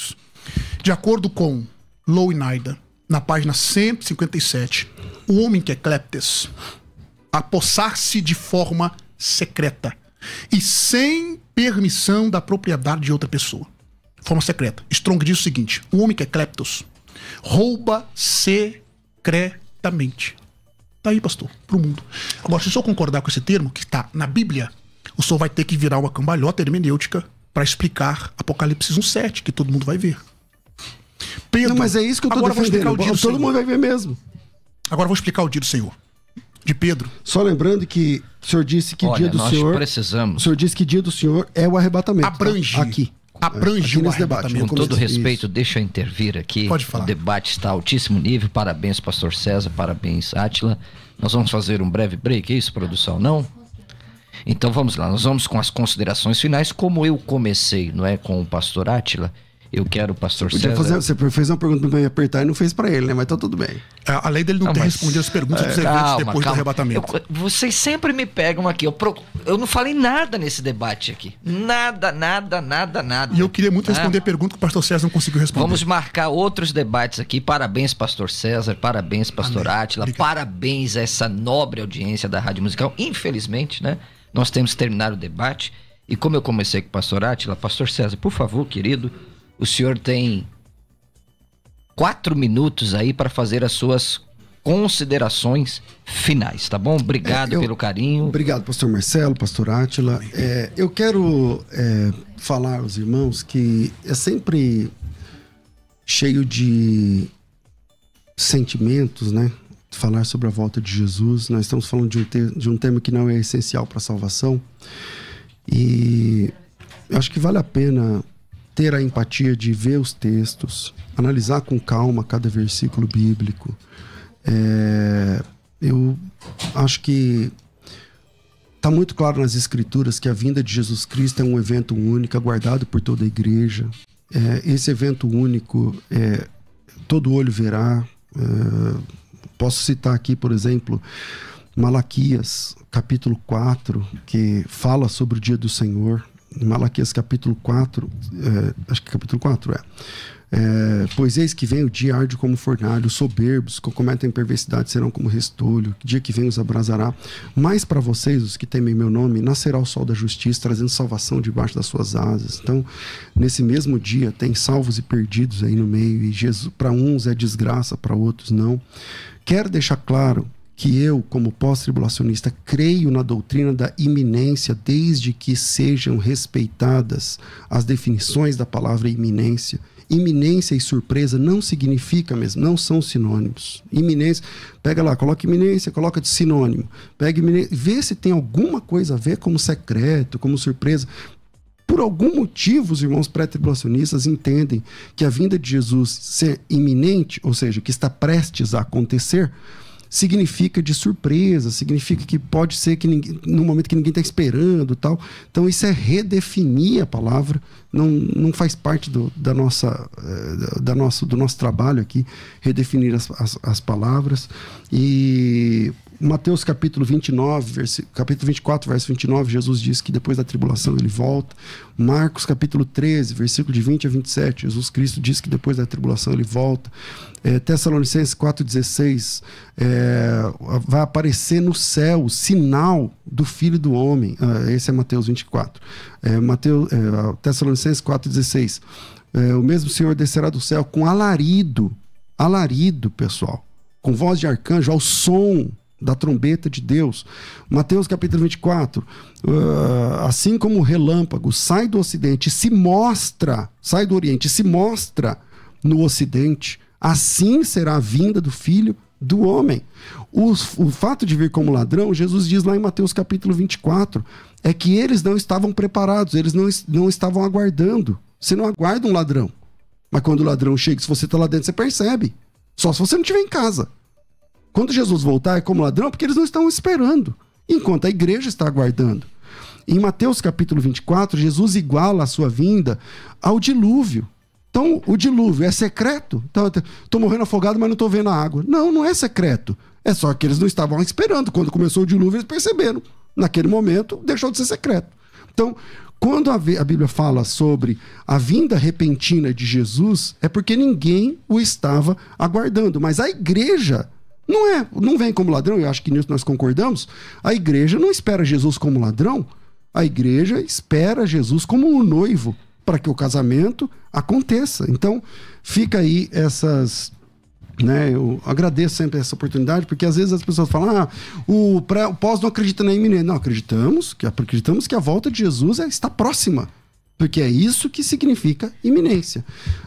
De acordo com Low Naida, na página 157, o homem que é kleptes apossar-se de forma secreta e sem permissão da propriedade de outra pessoa. Forma secreta. Strong diz o seguinte: o homem que é kleptos rouba secretamente. Tá aí, pastor, pro mundo. Agora, se o senhor concordar com esse termo, que está na Bíblia, o senhor vai ter que virar uma cambalhota hermenêutica para explicar Apocalipse 1,7, que todo mundo vai ver. Pedro, Não, mas é isso que eu tô agora defendendo. Vou explicar o dia do todo Senhor. mundo vai ver mesmo. Agora eu vou explicar o dia do Senhor. De Pedro. Só lembrando que o senhor disse que Olha, dia do nós Senhor. precisamos. O senhor disse que dia do Senhor é o arrebatamento. Abrange. Tá? Aqui abrangiu esse debate. Né? Com todo respeito, isso. deixa eu intervir aqui. Pode falar. O debate está a altíssimo nível. Parabéns, pastor César, parabéns, Átila. Nós vamos fazer um breve break, é isso, produção? Não? Então vamos lá, nós vamos com as considerações finais, como eu comecei, não é, com o pastor Átila eu quero o pastor César. Fazer, você fez uma pergunta para apertar e não fez para ele, né? Mas tá tudo bem. Além dele não, não ter mas... respondido as perguntas é, dos eventos depois calma. do arrebatamento. Eu, vocês sempre me pegam aqui. Eu, pro, eu não falei nada nesse debate aqui. Nada, nada, nada, nada. E eu queria muito ah. responder ah. pergunta que o pastor César não conseguiu responder. Vamos marcar outros debates aqui. Parabéns, pastor César. Parabéns, pastor Amém. Átila. Obrigado. Parabéns a essa nobre audiência da Rádio Musical. Infelizmente, né? Nós temos que terminar o debate. E como eu comecei com o pastor Átila, pastor César, por favor, querido o senhor tem quatro minutos aí para fazer as suas considerações finais, tá bom? Obrigado é, eu, pelo carinho. Obrigado, pastor Marcelo, pastor Átila. É, eu quero é, falar aos irmãos que é sempre cheio de sentimentos, né? Falar sobre a volta de Jesus. Nós estamos falando de um, de um tema que não é essencial para a salvação. E eu acho que vale a pena ter a empatia de ver os textos, analisar com calma cada versículo bíblico. É, eu acho que está muito claro nas Escrituras que a vinda de Jesus Cristo é um evento único, aguardado por toda a igreja. É, esse evento único, é, todo olho verá. É, posso citar aqui, por exemplo, Malaquias, capítulo 4, que fala sobre o dia do Senhor em Malaquias capítulo 4, é, acho que capítulo 4 é. é. Pois eis que vem o dia arde como fornalho, soberbos que cometem perversidade serão como restolho, dia que vem os abrasará. Mas para vocês, os que temem meu nome, nascerá o sol da justiça, trazendo salvação debaixo das suas asas. Então, nesse mesmo dia, tem salvos e perdidos aí no meio, e Jesus para uns é desgraça, para outros não. Quero deixar claro que eu, como pós-tribulacionista, creio na doutrina da iminência, desde que sejam respeitadas as definições da palavra iminência. Iminência e surpresa não significa mesmo, não são sinônimos. Iminência, pega lá, coloca iminência, coloca de sinônimo. Pega iminência, vê se tem alguma coisa a ver como secreto, como surpresa. Por algum motivo, os irmãos pré-tribulacionistas entendem que a vinda de Jesus ser iminente, ou seja, que está prestes a acontecer, significa de surpresa, significa que pode ser que ninguém, no momento que ninguém está esperando tal. Então isso é redefinir a palavra, não, não faz parte do, da nossa, eh, da nosso, do nosso trabalho aqui, redefinir as, as, as palavras. E Mateus capítulo 29, verso, capítulo 24, verso 29, Jesus diz que depois da tribulação ele volta. Marcos capítulo 13, versículo de 20 a 27, Jesus Cristo diz que depois da tribulação ele volta. É, Tessalonicenses 4,16 é, vai aparecer no céu o sinal do Filho do Homem. Ah, esse é Mateus 24. É, Mateus, é, Tessalonicenses 4,16. É, o mesmo Senhor descerá do céu com alarido, alarido, pessoal, com voz de arcanjo, ao som da trombeta de Deus. Mateus capítulo 24. Uh, ah, assim como o relâmpago sai do ocidente e se mostra, sai do oriente e se mostra no ocidente, assim será a vinda do filho do homem. O, o fato de vir como ladrão, Jesus diz lá em Mateus capítulo 24, é que eles não estavam preparados, eles não, não estavam aguardando. Você não aguarda um ladrão. Mas quando o ladrão chega, se você está lá dentro, você percebe. Só se você não estiver em casa. Quando Jesus voltar é como ladrão, porque eles não estão esperando, enquanto a igreja está aguardando. Em Mateus capítulo 24, Jesus iguala a sua vinda ao dilúvio. Então, o dilúvio é secreto? Então, estou morrendo afogado, mas não estou vendo a água. Não, não é secreto. É só que eles não estavam esperando. Quando começou o dilúvio, eles perceberam. Naquele momento, deixou de ser secreto. Então, quando a Bíblia fala sobre a vinda repentina de Jesus, é porque ninguém o estava aguardando, mas a igreja não é, não vem como ladrão, eu acho que nisso nós concordamos. A igreja não espera Jesus como ladrão, a igreja espera Jesus como um noivo para que o casamento aconteça. Então, fica aí essas né? Eu agradeço sempre essa oportunidade, porque às vezes as pessoas falam: ah, o, pré, o pós não acredita na iminência. Não, acreditamos que, acreditamos que a volta de Jesus é, está próxima porque é isso que significa iminência.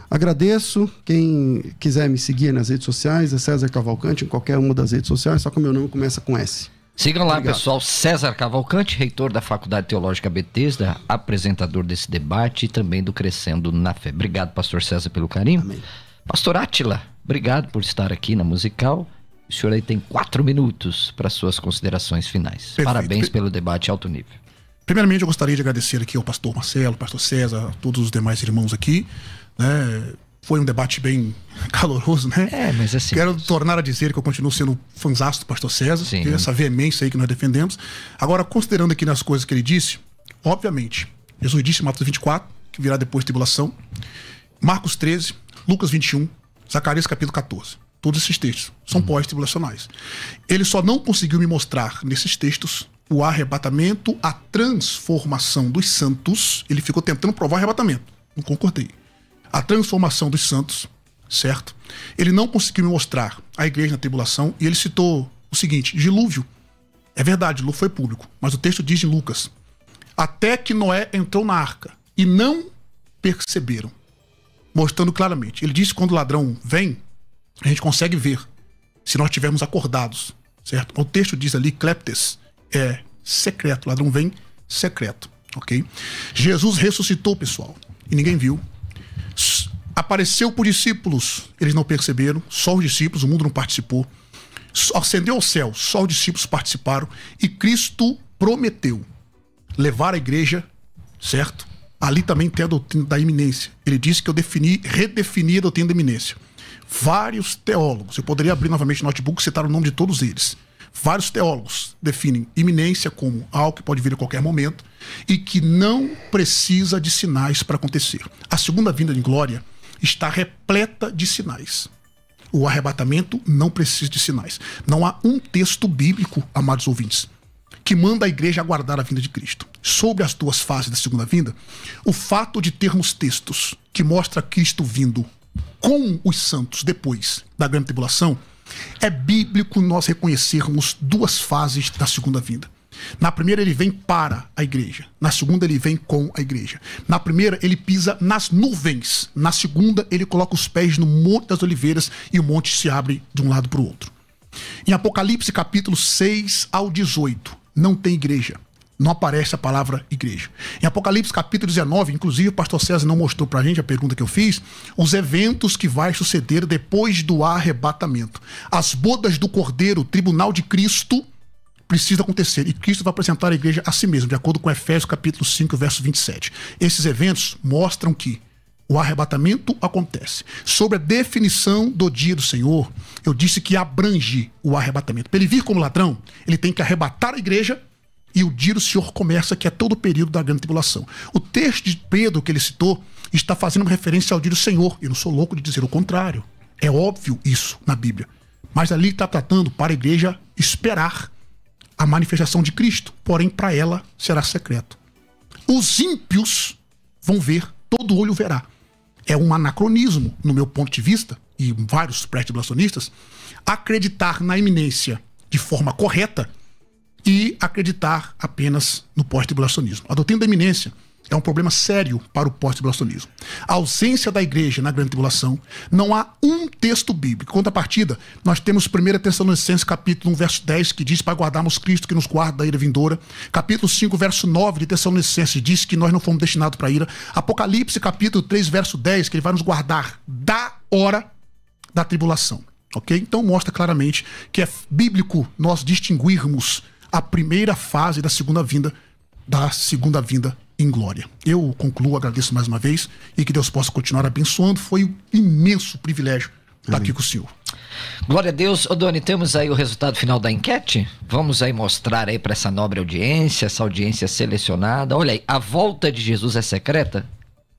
Agradeço. Quem quiser me seguir nas redes sociais, é César Cavalcante, em qualquer uma das redes sociais, só que o meu nome começa com S. Sigam lá, Obrigado. pessoal. César Cavalcante, reitor da Faculdade Teológica Betesda, apresentador desse debate e também do Crescendo na Fé. Obrigado, pastor César, pelo carinho. Amém. Pastor Átila, obrigado por estar aqui na Musical. O senhor aí tem quatro minutos para suas considerações finais. Perfeito. Parabéns pelo debate alto nível. Primeiramente, eu gostaria de agradecer aqui ao pastor Marcelo, pastor César, todos os demais irmãos aqui. Né? Foi um debate bem caloroso, né? É, mas assim. Quero tornar a dizer que eu continuo sendo fanzasto do pastor César, sim. É essa veemência aí que nós defendemos. Agora, considerando aqui nas coisas que ele disse, obviamente, Jesus disse em Matos 24, que virá depois de tribulação, Marcos 13, Lucas 21, Zacarias capítulo 14. Todos esses textos são uhum. pós-tribulacionais. Ele só não conseguiu me mostrar nesses textos o arrebatamento, a transformação dos santos. Ele ficou tentando provar o arrebatamento. Não concordei. A transformação dos santos, certo? Ele não conseguiu mostrar a igreja na tribulação e ele citou o seguinte: dilúvio. É verdade, dilúvio foi público, mas o texto diz em Lucas: até que Noé entrou na arca e não perceberam, mostrando claramente. Ele disse quando o ladrão vem, a gente consegue ver se nós estivermos acordados, certo? Então, o texto diz ali, cleptes, é secreto. O ladrão vem secreto, ok? Jesus ressuscitou, pessoal, e ninguém viu. Apareceu por discípulos, eles não perceberam, só os discípulos, o mundo não participou. Ascendeu ao céu, só os discípulos participaram. E Cristo prometeu levar a igreja, certo? Ali também tem a doutrina da iminência. Ele disse que eu defini, redefini a doutrina da iminência vários teólogos. Eu poderia abrir novamente o notebook e citar o nome de todos eles. Vários teólogos definem iminência como algo que pode vir a qualquer momento e que não precisa de sinais para acontecer. A segunda vinda de glória está repleta de sinais. O arrebatamento não precisa de sinais. Não há um texto bíblico, amados ouvintes, que manda a igreja aguardar a vinda de Cristo. Sobre as duas fases da segunda vinda, o fato de termos textos que mostra Cristo vindo com os santos depois da grande tribulação é bíblico nós reconhecermos duas fases da segunda vinda. Na primeira, ele vem para a igreja. Na segunda, ele vem com a igreja. Na primeira, ele pisa nas nuvens. Na segunda, ele coloca os pés no Monte das Oliveiras e o monte se abre de um lado para o outro. Em Apocalipse capítulo 6 ao 18, não tem igreja não aparece a palavra igreja. Em Apocalipse capítulo 19, inclusive o pastor César não mostrou para a gente a pergunta que eu fiz, os eventos que vai suceder depois do arrebatamento. As bodas do Cordeiro, o tribunal de Cristo, precisa acontecer. E Cristo vai apresentar a igreja a si mesmo, de acordo com Efésios capítulo 5, verso 27. Esses eventos mostram que o arrebatamento acontece. Sobre a definição do dia do Senhor, eu disse que abrange o arrebatamento. Para ele vir como ladrão, ele tem que arrebatar a igreja e o dia do Senhor começa, que é todo o período da grande tribulação. O texto de Pedro que ele citou está fazendo referência ao dia do Senhor. Eu não sou louco de dizer o contrário. É óbvio isso na Bíblia. Mas ali está tratando para a igreja esperar a manifestação de Cristo, porém para ela será secreto. Os ímpios vão ver, todo olho verá. É um anacronismo, no meu ponto de vista, e vários pré-tribulacionistas, acreditar na iminência de forma correta e acreditar apenas no pós-tribulacionismo. A doutrina da iminência é um problema sério para o pós-tribulacionismo. A ausência da igreja na grande tribulação, não há um texto bíblico. Contrapartida, nós temos 1 Tessalonicenses capítulo 1, verso 10, que diz para guardarmos Cristo que nos guarda da ira vindoura. Capítulo 5, verso 9 de Tessalonicenses diz que nós não fomos destinados para a ira. Apocalipse capítulo 3, verso 10, que ele vai nos guardar da hora da tribulação. Ok? Então mostra claramente que é bíblico nós distinguirmos a primeira fase da segunda vinda, da segunda vinda em glória. Eu concluo, agradeço mais uma vez e que Deus possa continuar abençoando. Foi um imenso privilégio estar Amém. aqui com o senhor. Glória a Deus. Ô Doni, temos aí o resultado final da enquete? Vamos aí mostrar aí para essa nobre audiência, essa audiência selecionada. Olha aí, a volta de Jesus é secreta?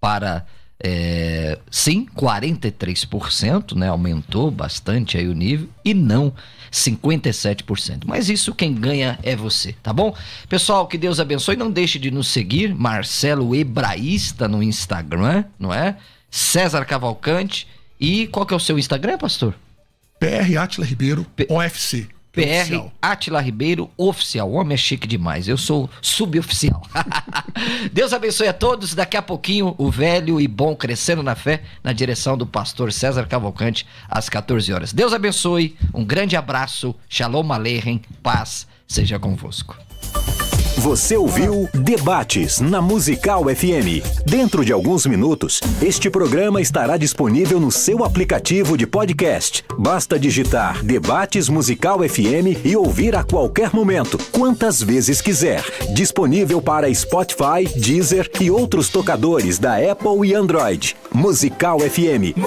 Para é, sim, 43%, né? Aumentou bastante aí o nível. E não, 57%. Mas isso quem ganha é você, tá bom? Pessoal, que Deus abençoe. Não deixe de nos seguir, Marcelo Hebraísta no Instagram, não é? César Cavalcante. E qual que é o seu Instagram, pastor? PR Atila Ribeiro, P... OFC. PR Atila Ribeiro, oficial. O homem é chique demais. Eu sou suboficial. Deus abençoe a todos. Daqui a pouquinho, o velho e bom Crescendo na Fé, na direção do pastor César Cavalcante, às 14 horas. Deus abençoe. Um grande abraço. Shalom Aleichem. Paz seja convosco. Você ouviu Debates na Musical FM. Dentro de alguns minutos, este programa estará disponível no seu aplicativo de podcast. Basta digitar Debates Musical FM e ouvir a qualquer momento, quantas vezes quiser. Disponível para Spotify, Deezer e outros tocadores da Apple e Android. Musical FM.